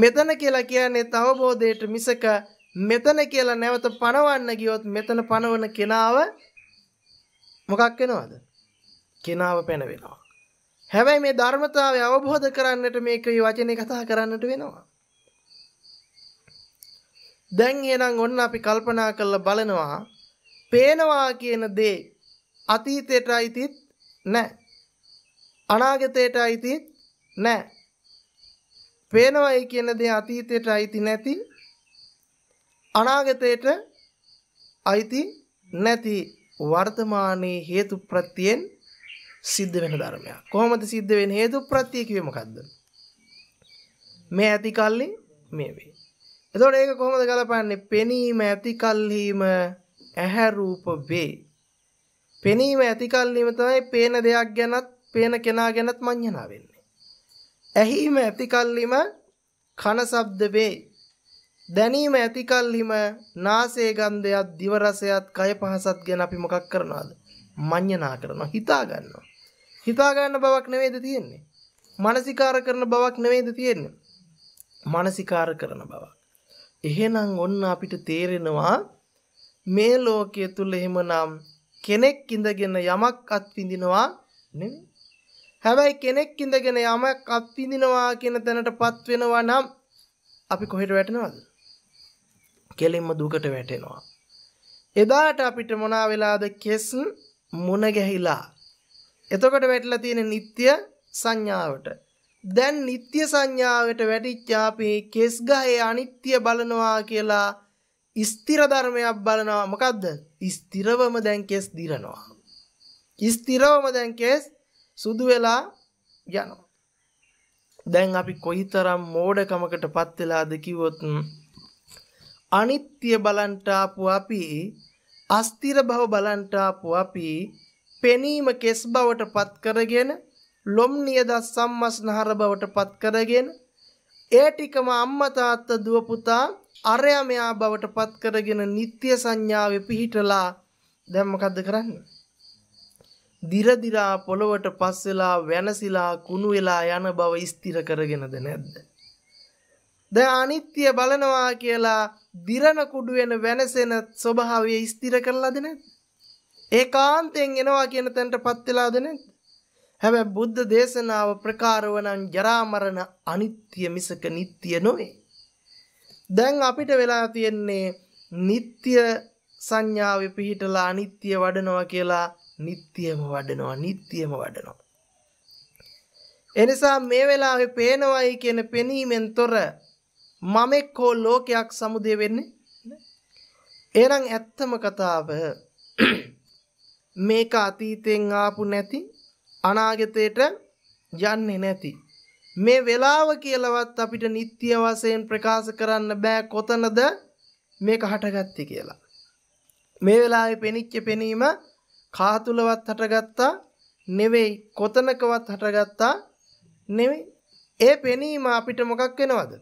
Speaker 1: මෙතන කියලා කියන්නේ තවබෝධයට මිසක මෙතන කියලා නැවත පණවන්න ගියොත් මෙතන පණවන කෙනාව මොකක් වෙනවද? කෙනාව පැන වෙනවා. හැබැයි මේ ධර්මතාවය අවබෝධ කරන්නට මේක මේ වචනේ කතා කරන්නට වෙනවා. දැන් එහෙනම් ඔන්න අපි කල්පනා කරලා බලනවා පේනවා කියන දේ අතීතයට අයිතිත් නැහැ. අනාගතයට අයිතිත් නැහැ. පේනවයි කියන දේ අතීතයට අයිති නැති අනාගතයට අයිති නැති වර්තමානයේ හේතු ප්‍රත්‍යයෙන් සිද්ධ වෙන ධර්මයක්. කොහොමද සිද්ධ වෙන්නේ? හේතු ප්‍රත්‍ය කිව්වේ මොකද්ද? මේ ඇති කල්ලි මේ වේ. එතකොට ඒක කොහොමද ගලපන්නේ? පෙනීම ඇති කල්හිම ඇහැ රූප වේ. පෙනීම ඇති කල්හිම තමයි පේන දෙයක් ගැනත් පේන කෙනා ගැනත් මඤ්ඤණා වෙන්නේ. ඇහිීම ඇති කල්හිම කන ශබ්ද වේ. දැනීම ඇති කල්හිම නාසයේ ගන්ධයත් දිව රසයත් කය පහසත් ගැන අපි මොකක් කරනවද? මඤ්ඤණා කරනවා හිතා ගන්නවා. හිතා ගන්න බවක් නෙවෙයිද තියෙන්නේ. මානසිකාර කරන බවක් නෙවෙයිද තියෙන්නේ. මානසිකාර කරන බවක්. එහෙනම් ඔන්න අපිට තේරෙනවා මේ ලෝකයේ තුල එහෙමනම් කෙනෙක් ඉඳගෙන යමක් අත්විඳිනවා නෙමෙයි. හැබැයි කෙනෙක් ඉඳගෙන යමක් අත්විඳිනවා කියන තැනටපත් වෙනවා නම් අපි කොහෙට වැටෙනවද? කෙලින්ම දුකට වැටෙනවා. එදාට අපිට මොනා වෙලාද කෙස් මුණ ගැහිලා එතකොට වැටලා තියෙන නিত্য සංඥාවට. දැන් නিত্য සංඥාවට වැටිච්ච අපි කෙස් ගහේ අනිත්‍ය බලනවා කියලා ස්ථිර ධර්මයක් බලනවා මොකද්ද? ස්ථිරවම දැන් කෙස් දිරනවා. ස්ථිරවම දැන් කෙස් සුදු වෙලා යනවා. දැන් අපි කොයිතරම් මෝඩකමකටපත් වෙලාද කිව්වොත් අනිත්‍ය බලන්ට ආපු අපි අස්තිර භව බලන්ට ආපු අපි පෙනීම කෙස් බවට පත් කරගෙන ලොම් නියද සම්මස් නහර බවට පත් කරගෙන ඒ ටිකම අම්මා තාත්තා දුව පුතා අරයා මෙයා බවට පත් කරගෙන නিত্য සංඥාවේ පිහිටලා දැන් මොකද්ද කරන්නේ? දිර දිරා පොළවට පස් වෙලා වෙනසිලා කුණු වෙලා යන බව ස්ථිර කරගෙනද නැද්ද? දැන් අනිත්‍ය බලනවා කියලා දිරන කුඩු වෙන වෙනසෙන ස්වභාවය ස්ථිර කරලාද නැද්ද? ඒ කාන්තයෙන් එනවා කියන තැන්ට පත්වෙලාද නැද්ද? හැබැයි බුද්ධ දේශනාව ප්‍රකාරව නම් ජරා මරණ අනිත්‍ය මිසක නিত্য නොවේ. දැන් අපිට වෙලා තියෙන්නේ නিত্য සංඥාවේ පිහිටලා අනිත්‍ය වඩනවා කියලා නিত্যම වඩනවා නিত্যම වඩනවා. එනිසා මේ වෙලාවේ පේනවයි කියන පෙනීමෙන් තොර මමෙක් හෝ ලෝකයක් සමුදේ වෙන්නේ. එහෙනම් ඇත්තම කතාව මේක අතීතයෙන් ආපු නැති අනාගතයට යන්නේ නැති මේ වෙලාව කියලවත් අපිට නිත්‍ය වශයෙන් ප්‍රකාශ කරන්න බෑ කොතනද මේක හටගත්තේ කියලා. මේ වෙලාවේ පෙනිච්ච පෙනීම කාතුලවත් හටගත්තා නෙවෙයි කොතනකවත් හටගත්තා නෙවෙයි. ඒ පෙනීම අපිට මොකක් වෙනවද?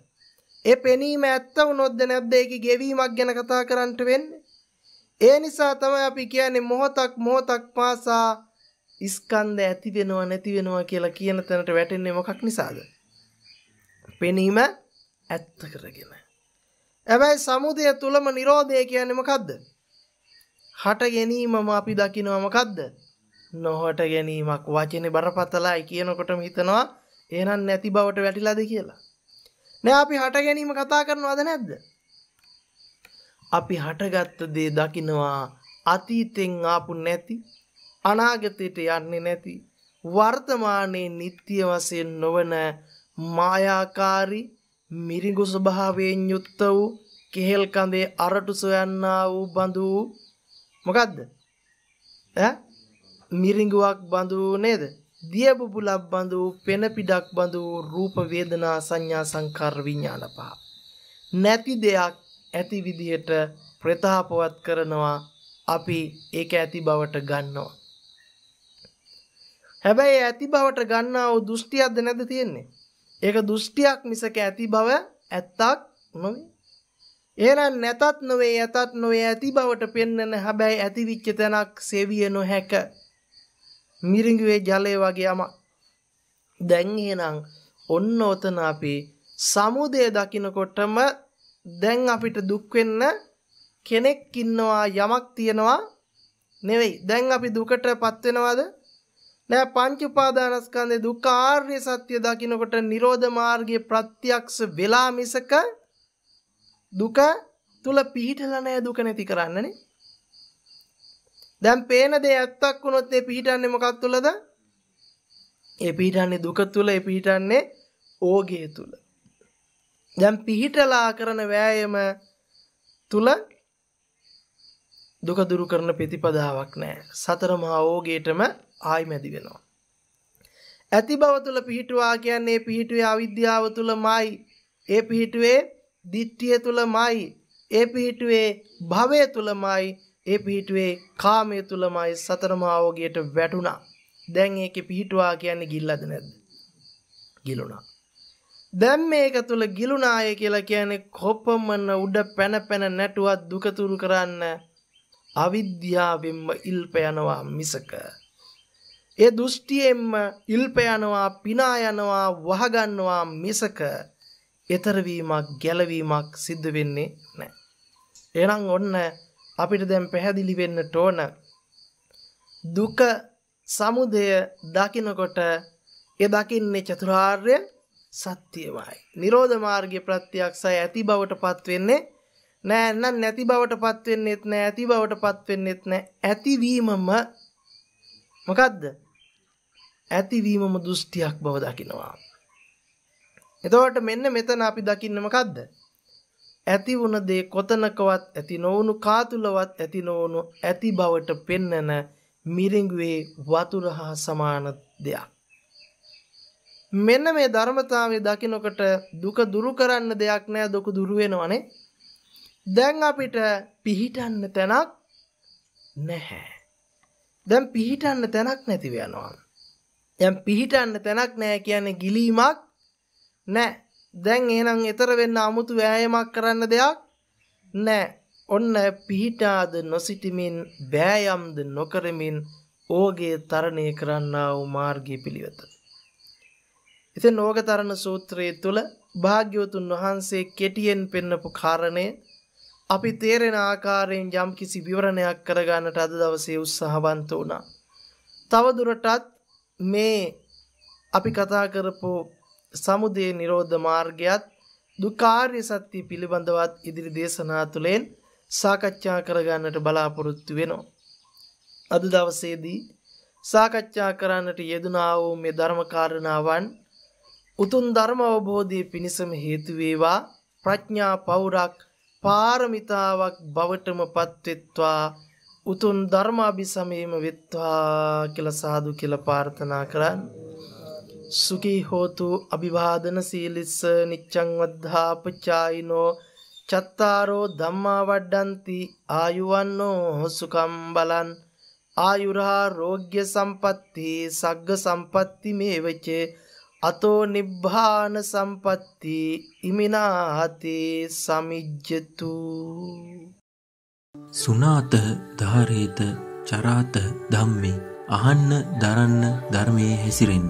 Speaker 1: ඒ පෙනීම ඇත්ත වුණොත්ද නැද්ද ඒකේ ගෙවීමක් ගැන කතා කරන්නට වෙන්නේ? ඒ නිසා තමයි අපි කියන්නේ මොහොතක් මොහොතක් පාසා ස්කන්ධ ඇති වෙනවා නැති වෙනවා කියලා කියන තැනට වැටෙන්නේ මොකක් නිසාද? පෙනීම ඇත්ත කරගෙන. හැබැයි සමුදය තුලම Nirodha කියන්නේ මොකද්ද? හට ගැනීමම අපි දකිනවා මොකද්ද? නොහට ගැනීමක් වචනේ බරපතලයි කියනකොටම හිතනවා එහෙනම් නැති බවට වැටිලාද කියලා. නෑ අපි හට ගැනීම කතා කරනවද නැද්ද? අපි හටගත්ත දේ දකිනවා අතීතෙන් ආපු නැති අනාගතයට යන්නේ නැති වර්තමානයේ නිත්‍ය වශයෙන් නොවන මායාකාරී මිරිඟු ස්වභාවයෙන් යුක්ත වූ කෙහෙල් කඳේ අරටු සොයන්නා වූ බඳු මොකද්ද ඈ මිරිඟුවක් බඳු නේද දිය බුබුලක් බඳු පෙන පිටක් බඳු රූප වේදනා සංඥා සංකාර විඥාන පහ නැති දෙයක් ඇති විදිහට ප්‍රතාපවත් කරනවා අපි ඒක ඇති බවට ගන්නවා. හැබැයි ඇති බවට ගන්නාව දෘෂ්ටියක්ද නැද තියෙන්නේ. ඒක දෘෂ්ටියක් මිසක ඇති බව ඇත්තක් නොවේ. එහෙනම් නැතත් නොවේ ඇතත් නොවේ ඇති බවට පෙන්වන හැබැයි ඇතිවිච්ච තැනක් සෙවිය නොහැක. මිරිඟුවේ ජලය වගේ යමක්. දැන් එහෙනම් ඔන්න ඔතන අපි සමුදය දකින්නකොටම දැන් අපිට දුක් වෙන්න කෙනෙක් ඉන්නවා යමක් තියනවා නෙවෙයි. දැන් අපි දුකටපත් වෙනවද? නෑ පංච උපාදානස්කන්ධේ දුක්ඛ ආර්ය සත්‍ය දකින්නකොට නිරෝධ මාර්ගයේ ප්‍රත්‍යක්ෂ වෙලා මිසක දුක තුල පිහිටලා නෑ දුක නැති කරන්නනේ. දැන් පේන දේ ඇත්තක් වුණොත් ඒ පිහිටන්නේ මොකක් තුලද? ඒ පිහිටන්නේ දුක තුල, ඒ පිහිටන්නේ ඕගේ තුල. දැන් පිහිටලා කරන වෑයම තුල දුක දුරු කරන ප්‍රතිපදාවක් නැහැ. සතර මහා ඕගේටම ආයිමැදි වෙනවා. ඇති බව තුල පිහිටුවා කියන්නේ පිහිටුවේ අවිද්‍යාව තුලමයි. ඒ පිහිටුවේ දිට්ඨිය තුලමයි. ඒ පිහිටුවේ භවය තුලමයි. ඒ පිහිටුවේ කාමය තුලමයි සතර මහා ඕගේට වැටුණා. දැන් ඒකේ පිහිටුවා කියන්නේ ගිල්ලද නැද්ද? ගිලුණා. දැම් මේක තුළ ගිලුනාය කියලා කියන්නේ කොපමන්න උඩ පැන පැන නැටුවත් දුකතුරු කරන්න අවිද්‍යාවෙන්ම ඉල්පයනවා මිසක. ඒ දෘෂ්ටියෙන්ම ඉල්පයනවා පිනායනවා වහගන්නවා මිසක එතරවීමක් ගැලවීමක් සිද්ධ වෙන්නේ නෑ. එනම් ඔන්න අපිට දැම් පැහැදිලි වෙන්න ටෝන දුක සමුදය දකිනකොට එ දකින්නේ චතුරාර්ය සත්‍යයමයි. නිරෝධ මාර්ගය ප්‍රත්‍යක්ෂය ඇති බවට පත්වෙන්නේ නෑ නම් නැති බවට පත්වෙන්නෙත් නෑ ඇති බවට පත්වෙන්නෙත් නෑ ඇතිවීමම මොකද්ද? ඇතිවීමම දෘෂ්ටියක් බව දකිනවා. එතකොට මෙන්න මෙතන අපි දකින්න මොකද්ද? ඇති වුණ දේ කොතනකවත් ඇති නොවුණු කාතුලවත් ඇති නොවුණු ඇති බවට පෙන්නන මිරිඟුවේ වතුර හා සමාන දෙයක්. මෙන්න මේ ධර්මතාවය දකිනකොට දුක දුරු කරන්න දෙයක් නෑ දුක දුරු වෙනවනේ. දැන් අපිට පිහිටන්න තැනක් නැහැ. දැන් පිහිටන්න තැනක් නැතිව යනවා. දැන් පිහිටන්න තැනක් නෑ කියන්නේ ගිලීමක් නෑ. දැන් එහෙනම් ඈතර වෙන්න 아무තු වෑයමක් කරන්න දෙයක් නෑ. ඔන්න පිහිටාද නොසිටමින් බෑයම්ද නොකරමින් ඕගේ තරණය කරන්නා වූ මාර්ගය පිළිවෙත. ඉතින් ඕගතරණ සූත්‍රයේ තුල භාග්‍යවතුන් වහන්සේ කෙටියෙන් පෙන්නපු කාරණය අපි තේරෙන ආකාරයෙන් යම්කිසි විවරණයක් කරගන්නට අද දවසේ උත්සාහවන්ත වුණා. තවදුරටත් මේ අපි කතා කරපු සමුදේ නිරෝධ මාර්ගයත් දුකාර්ය සත්‍ය පිළිබඳවත් ඉදිරි දේශනා තුළින් සාකච්ඡා කරගන්නට බලාපොරොත්තු වෙනවා. අද දවසේදී සාකච්ඡා කරන්නට යෙදුනා වූ මේ ධර්ම කාරණාවන් උතුම් ධර්ම අවබෝධය පිණිසම හේතු වේවා ප්‍රඥා පෞරක් පාරමිතාවක් බවටම පත්වෙත්වා උතුම් ධර්මාභිසමයම වෙත්වා කියලා සාදු කියලා ප්‍රාර්ථනා කරන් සුඛී හෝතු අභිවාදන සීලිස්ස නිච්ඡං වද්ධාපචායිනෝ චත්තාරෝ ධම්මා වඩ්ඩಂತಿ ආයුවන්නෝ සුඛම් බලන් ආයුරා රෝග්‍ය සම්පatti සග්ග සම්පatti මේවචේ අතෝ නිබ්බාන සම්පatti ඉමිනාහති සමිජ්ජතු සුනාත ධාරේත චරාත ධම්මේ අහන්න දරන්න ධර්මයේ හැසිරෙන්න